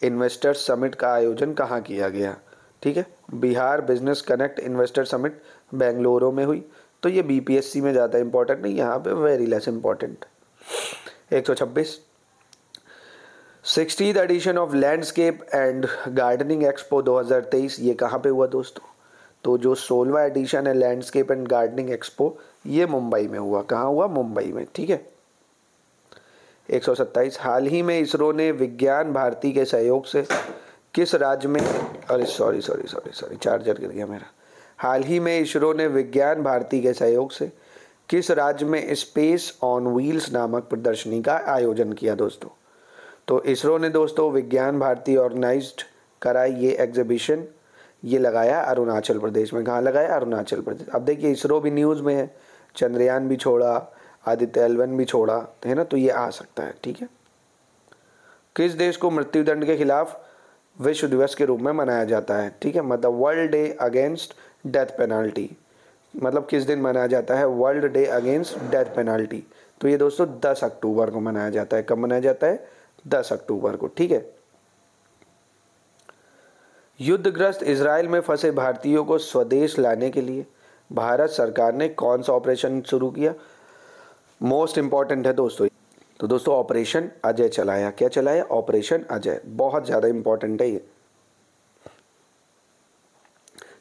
investors summit का आयोजन कहाँ किया गया ठीक है Bihar business connect investor summit Bengaluru में हुई तो ये बीपीएससी में ज़्यादा इंपॉर्टेंट नहीं यहाँ पे वेरी लेस इंपॉर्टेंट एक सौ छब्बीस sixtieth edition of landscape and gardening expo 2023 ये कहाँ पे हुआ दोस्तों तो जो सोलवा एडिशन है लैंडस्केप एंड गार्डनिंग एक्सपो ये मुंबई में हुआ कहाँ हुआ मुंबई में ठीक है 127 हाल ही में इसरो ने विज्ञान भारती के सहयोग से किस राज्य में अरे sorry sorry sorry sorry charger गिर गया मेरा हाल ही में इसरो ने विज्ञान भारती के सहयोग से किस राज्य में स्पेस ऑन व्हील्स नामक प्रदर्शनी का आयोजन किया दोस्तों तो इसरो ने दोस्तों विज्ञान भारती ऑर्गेनाइज कराई ये एग्जीबिशन ये लगाया अरुणाचल प्रदेश में कहाँ लगाया अरुणाचल प्रदेश अब देखिए इसरो भी न्यूज़ में है चंद्रयान भी छोड़ा आदित्य एलवन भी छोड़ा है ना तो ये आ सकता है ठीक है किस देश को मृत्युदंड के खिलाफ विश्व दिवस के रूप में मनाया जाता है ठीक है मतलब world day against death penalty मतलब किस दिन मनाया जाता है world day against death penalty तो ये दोस्तों 10 अक्टूबर को मनाया जाता है कब मनाया जाता है 10 अक्टूबर को ठीक है युद्धग्रस्त इसराइल में फंसे भारतीयों को स्वदेश लाने के लिए भारत सरकार ने कौन सा ऑपरेशन शुरू किया मोस्ट इंपॉर्टेंट है दोस्तों तो दोस्तों ऑपरेशन अजय चलाया क्या चलाया ऑपरेशन अजय बहुत ज़्यादा इंपॉर्टेंट है ये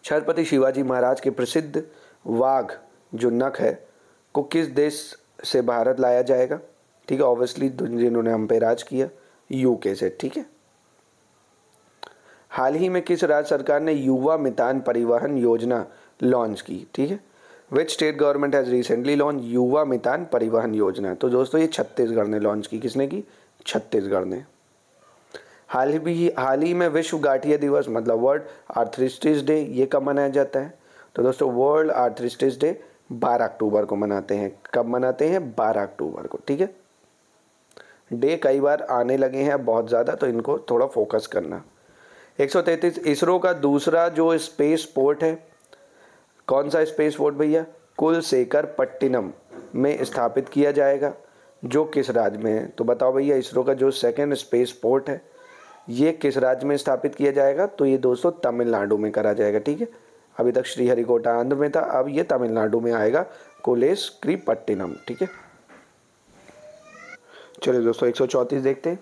छत्रपति शिवाजी महाराज के प्रसिद्ध वाघ जो नख है को किस देश से भारत लाया जाएगा ठीक है ऑब्वियसली जिन्होंने हम पे राज किया यूके से ठीक है हाल ही में किस राज्य सरकार ने युवा मितान परिवहन योजना लॉन्च की ठीक है which state government has recently launch युवा मितान परिवहन योजना तो दोस्तों ये छत्तीसगढ़ ने लॉन्च की किसने की छत्तीसगढ़ ने हाल ही हाल ही में विश्व गाठिया दिवस मतलब वर्ल्ड आर्थरिस्टिस डे ये कब मनाया जाता है तो दोस्तों वर्ल्ड आर्थरिस्टिस डे 12 अक्टूबर को मनाते हैं कब मनाते हैं 12 अक्टूबर को ठीक है डे कई बार आने लगे हैं बहुत ज़्यादा तो इनको थोड़ा फोकस करना 133 इसरो का दूसरा जो स्पेस पोर्ट है कौन सा स्पेस पोर्ट भैया कुलसेकर पट्टिनम में स्थापित किया जाएगा जो किस राज्य में है तो बताओ भैया इसरो का जो सेकेंड स्पेस पोर्ट है ये किस राज्य में स्थापित किया जाएगा तो ये दोस्तों तमिलनाडु में करा जाएगा ठीक है अभी तक श्रीहरिकोटा आंध्र में था अब ये तमिलनाडु में आएगा कोलेश क्रीपट्टिनम ठीक है चलिए दोस्तों एक देखते हैं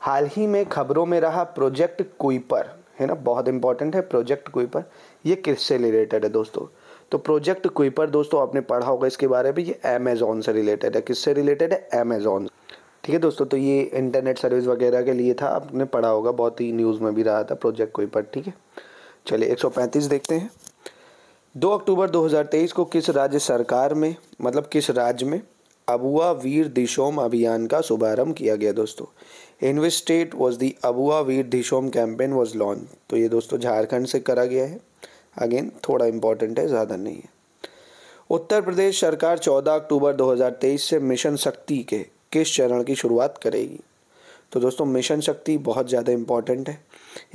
हाल ही में खबरों में रहा प्रोजेक्ट कुइपर है ना बहुत इंपॉर्टेंट है प्रोजेक्ट कुइपर ये किससे रिलेटेड है दोस्तों तो प्रोजेक्ट क्विपर दोस्तों आपने पढ़ा होगा इसके बारे में ये अमेज़ोन से रिलेटेड है किससे रिलेटेड है अमेज़ोन ठीक है दोस्तों तो ये इंटरनेट सर्विस वगैरह के लिए था आपने पढ़ा होगा बहुत ही न्यूज़ में भी रहा था प्रोजेक्ट कोई पर ठीक है चलिए 135 देखते हैं 2 अक्टूबर 2023 को किस राज्य सरकार में मतलब किस राज्य में अबुआ वीर दिशोम अभियान का शुभारंभ किया गया दोस्तों इन्वेस्टेट वॉज दी अबुआ वीर दिशोम कैंपेन वॉज लॉन्च तो ये दोस्तों झारखंड से करा गया है अगेन थोड़ा इम्पोर्टेंट है ज़्यादा नहीं है उत्तर प्रदेश सरकार 14 अक्टूबर 2023 से मिशन शक्ति के किस चरण की शुरुआत करेगी तो दोस्तों मिशन शक्ति बहुत ज़्यादा इम्पॉर्टेंट है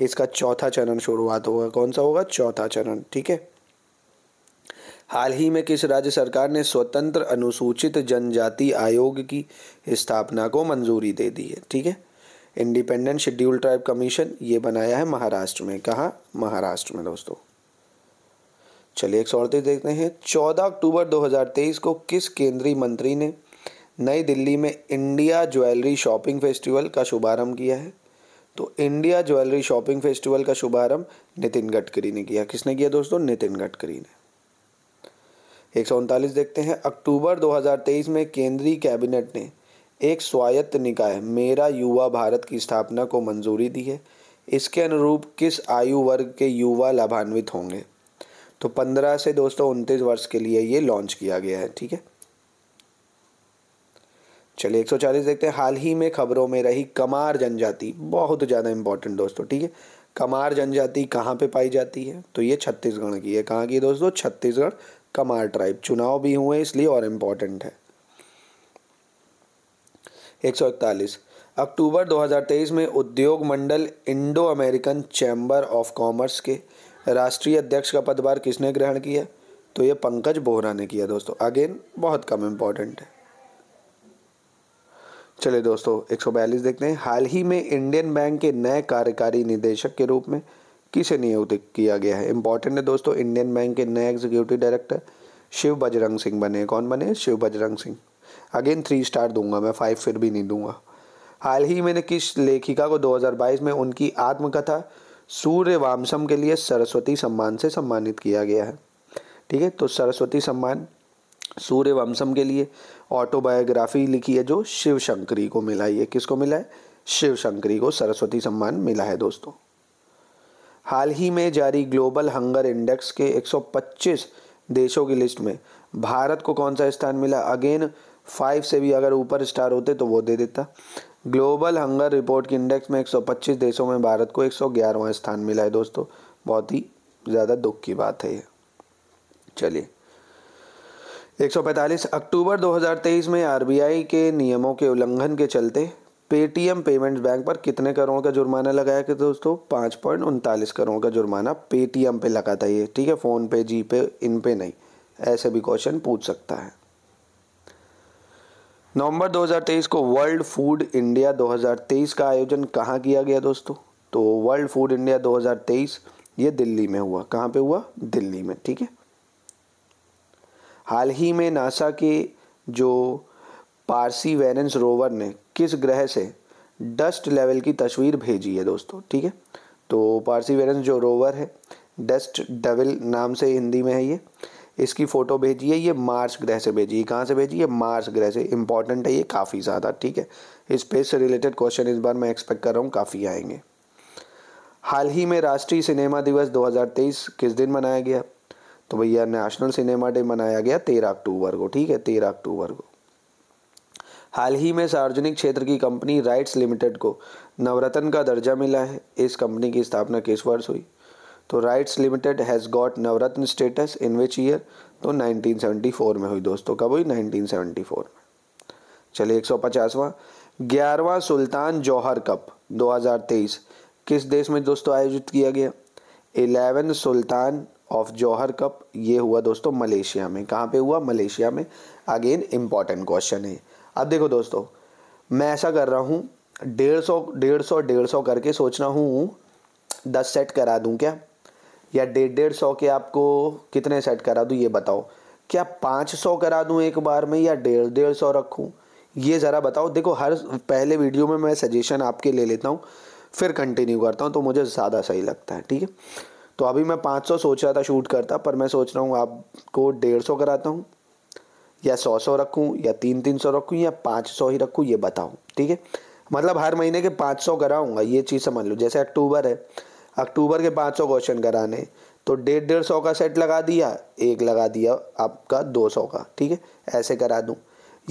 इसका चौथा चरण शुरुआत होगा कौन सा होगा चौथा चरण ठीक है हाल ही में किस राज्य सरकार ने स्वतंत्र अनुसूचित जनजाति आयोग की स्थापना को मंजूरी दे दी है ठीक है इंडिपेंडेंट शेड्यूल ट्राइब कमीशन ये बनाया है महाराष्ट्र में कहाँ महाराष्ट्र में दोस्तों चलिए एक सौ अड़तीस देखते हैं चौदह अक्टूबर 2023 को किस केंद्रीय मंत्री ने नई दिल्ली में इंडिया ज्वेलरी शॉपिंग फेस्टिवल का शुभारंभ किया है तो इंडिया ज्वेलरी शॉपिंग फेस्टिवल का शुभारंभ नितिन गडकरी ने किया किसने किया दोस्तों नितिन गडकरी ने एक सौ उनतालीस देखते हैं अक्टूबर 2023 में केंद्रीय कैबिनेट ने एक स्वायत्त निकाय मेरा युवा भारत की स्थापना को मंजूरी दी है इसके अनुरूप किस आयु वर्ग के युवा लाभान्वित होंगे तो पंद्रह से दोस्तों उनतीस वर्ष के लिए ये लॉन्च किया गया है ठीक है चलिए 140 देखते हैं हाल ही में खबरों में रही कमार जनजाति बहुत ज़्यादा इंपॉर्टेंट दोस्तों ठीक है कमार जनजाति कहाँ पे पाई जाती है तो ये छत्तीसगढ़ की है कहाँ की है दोस्तों छत्तीसगढ़ कमार ट्राइब चुनाव भी हुए इसलिए और इम्पॉर्टेंट है एक सौ इकतालीस अक्टूबर 2023 में उद्योग मंडल Indo American chamber of commerce के राष्ट्रीय अध्यक्ष का पदभार किसने ग्रहण किया तो ये पंकज बोहरा ने किया दोस्तों अगेन बहुत कम इम्पोर्टेंट है चलिए दोस्तों एक देखते हैं हाल ही में इंडियन बैंक के नए कार्यकारी निदेशक के रूप में किसे नियुक्त किया गया है इम्पोर्टेंट है दोस्तों इंडियन बैंक के नए एग्जीक्यूटिव डायरेक्टर शिव बजरंग सिंह बने कौन बने Shiv Bajrang Singh again three star दूंगा मैं फाइव फिर भी नहीं दूंगा हाल ही मैंने किस लेखिका को 2022 में उनकी आत्मकथा सूर्य वामसम के लिए सरस्वती सम्मान से सम्मानित किया गया है ठीक है तो सरस्वती सम्मान सूर्य वामसम के लिए ऑटोबायोग्राफी लिखी है जो शिव शंकरी को मिला है किसको मिला है शिव शंकरी को सरस्वती सम्मान मिला है दोस्तों हाल ही में जारी ग्लोबल हंगर इंडेक्स के 125 देशों की लिस्ट में भारत को कौन सा स्थान मिला अगेन फाइव से भी अगर ऊपर स्टार होते तो वो दे देता ग्लोबल हंगर रिपोर्ट के इंडेक्स में 125 देशों में भारत को 111वां स्थान मिला है दोस्तों बहुत ही ज़्यादा दुख की बात है ये चलिए 145 अक्टूबर 2023 में आरबीआई के नियमों के उल्लंघन के चलते पेटीएम पेमेंट्स बैंक पर कितने करोड़ का जुर्माना लगाया कि दोस्तों पाँच पॉइंट उनतालीस करोड़ का जुर्माना पेटीएम पे लगा था ये ठीक है फ़ोन पे जी पे इन पे नहीं ऐसे भी क्वेश्चन पूछ सकता है नवंबर 2023 को वर्ल्ड फूड इंडिया 2023 का आयोजन कहाँ किया गया दोस्तों तो वर्ल्ड फूड इंडिया 2023 ये दिल्ली में हुआ कहाँ पे हुआ दिल्ली में ठीक है हाल ही में नासा के जो पारसी वेनेंस रोवर ने किस ग्रह से डस्ट लेवल की तस्वीर भेजी है दोस्तों ठीक है तो पारसी वेनेंस जो रोवर है डस्ट डबल नाम से हिंदी में है ये इसकी फ़ोटो भेजिए ये मार्स ग्रह से भेजिए कहाँ से भेजिए मार्स ग्रह से इंपॉर्टेंट है ये काफ़ी ज़्यादा ठीक है स्पेस से रिलेटेड क्वेश्चन इस बार मैं एक्सपेक्ट कर रहा हूँ काफ़ी आएंगे हाल ही में राष्ट्रीय सिनेमा दिवस 2023 किस दिन मनाया गया तो भैया नेशनल सिनेमा डे मनाया गया तेरह अक्टूबर को ठीक है तेरह अक्टूबर को हाल ही में सार्वजनिक क्षेत्र की कंपनी राइट्स लिमिटेड को नवरत्न का दर्जा मिला है इस कंपनी की स्थापना किस वर्ष हुई तो RITES limited has got Navratna status in which year तो 1974 में हुई दोस्तों कब हुई 1974 में चलिए एक सौ पचासवा ग्यारहवा सुल्तान जौहर कप 2023 किस देश में दोस्तों आयोजित किया गया eleven Sultan of Johor Cup ये हुआ दोस्तों मलेशिया में कहाँ पे हुआ मलेशिया में अगेन इम्पॉर्टेंट क्वेश्चन है अब देखो दोस्तों मैं ऐसा कर रहा हूँ डेढ़ सौ डेढ़ सौ डेढ़ सौ करके सोच रहा हूँ दस सेट करा दूँ क्या या डेढ़ डेढ़ सौ के आपको कितने सेट करा दूँ ये बताओ क्या पाँच सौ करा दूँ एक बार में या डेढ़ डेढ़ सौ रखूँ ये ज़रा बताओ देखो हर पहले वीडियो में मैं सजेशन आपके ले लेता हूँ फिर कंटिन्यू करता हूँ तो मुझे ज़्यादा सही लगता है ठीक है तो अभी मैं पाँच सौ सोच रहा था शूट करता पर मैं सोच रहा हूँ आपको डेढ़ सौ कराता हूँ या सौ सौ रखूँ या तीन तीन सौ रखूँ या पाँच सौ ही रखूँ ये बताऊँ ठीक है मतलब हर महीने के पाँच सौ कराऊँगा ये चीज़ समझ लो जैसे अक्टूबर है अक्टूबर के पाँच सौ क्वेश्चन कराने तो डेढ़ डेढ़ सौ का सेट लगा दिया एक लगा दिया आपका दो सौ का ठीक है ऐसे करा दूँ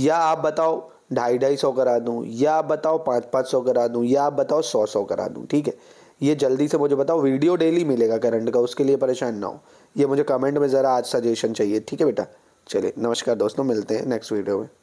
या आप बताओ ढाई ढाई सौ करा दूँ या आप बताओ पाँच पाँच सौ करा दूँ या आप बताओ सौ सौ करा दूँ ठीक है ये जल्दी से मुझे बताओ वीडियो डेली मिलेगा करंट का उसके लिए परेशान ना हो ये मुझे कमेंट में ज़रा आज सजेशन चाहिए ठीक है बेटा चलिए नमस्कार दोस्तों मिलते हैं नेक्स्ट वीडियो में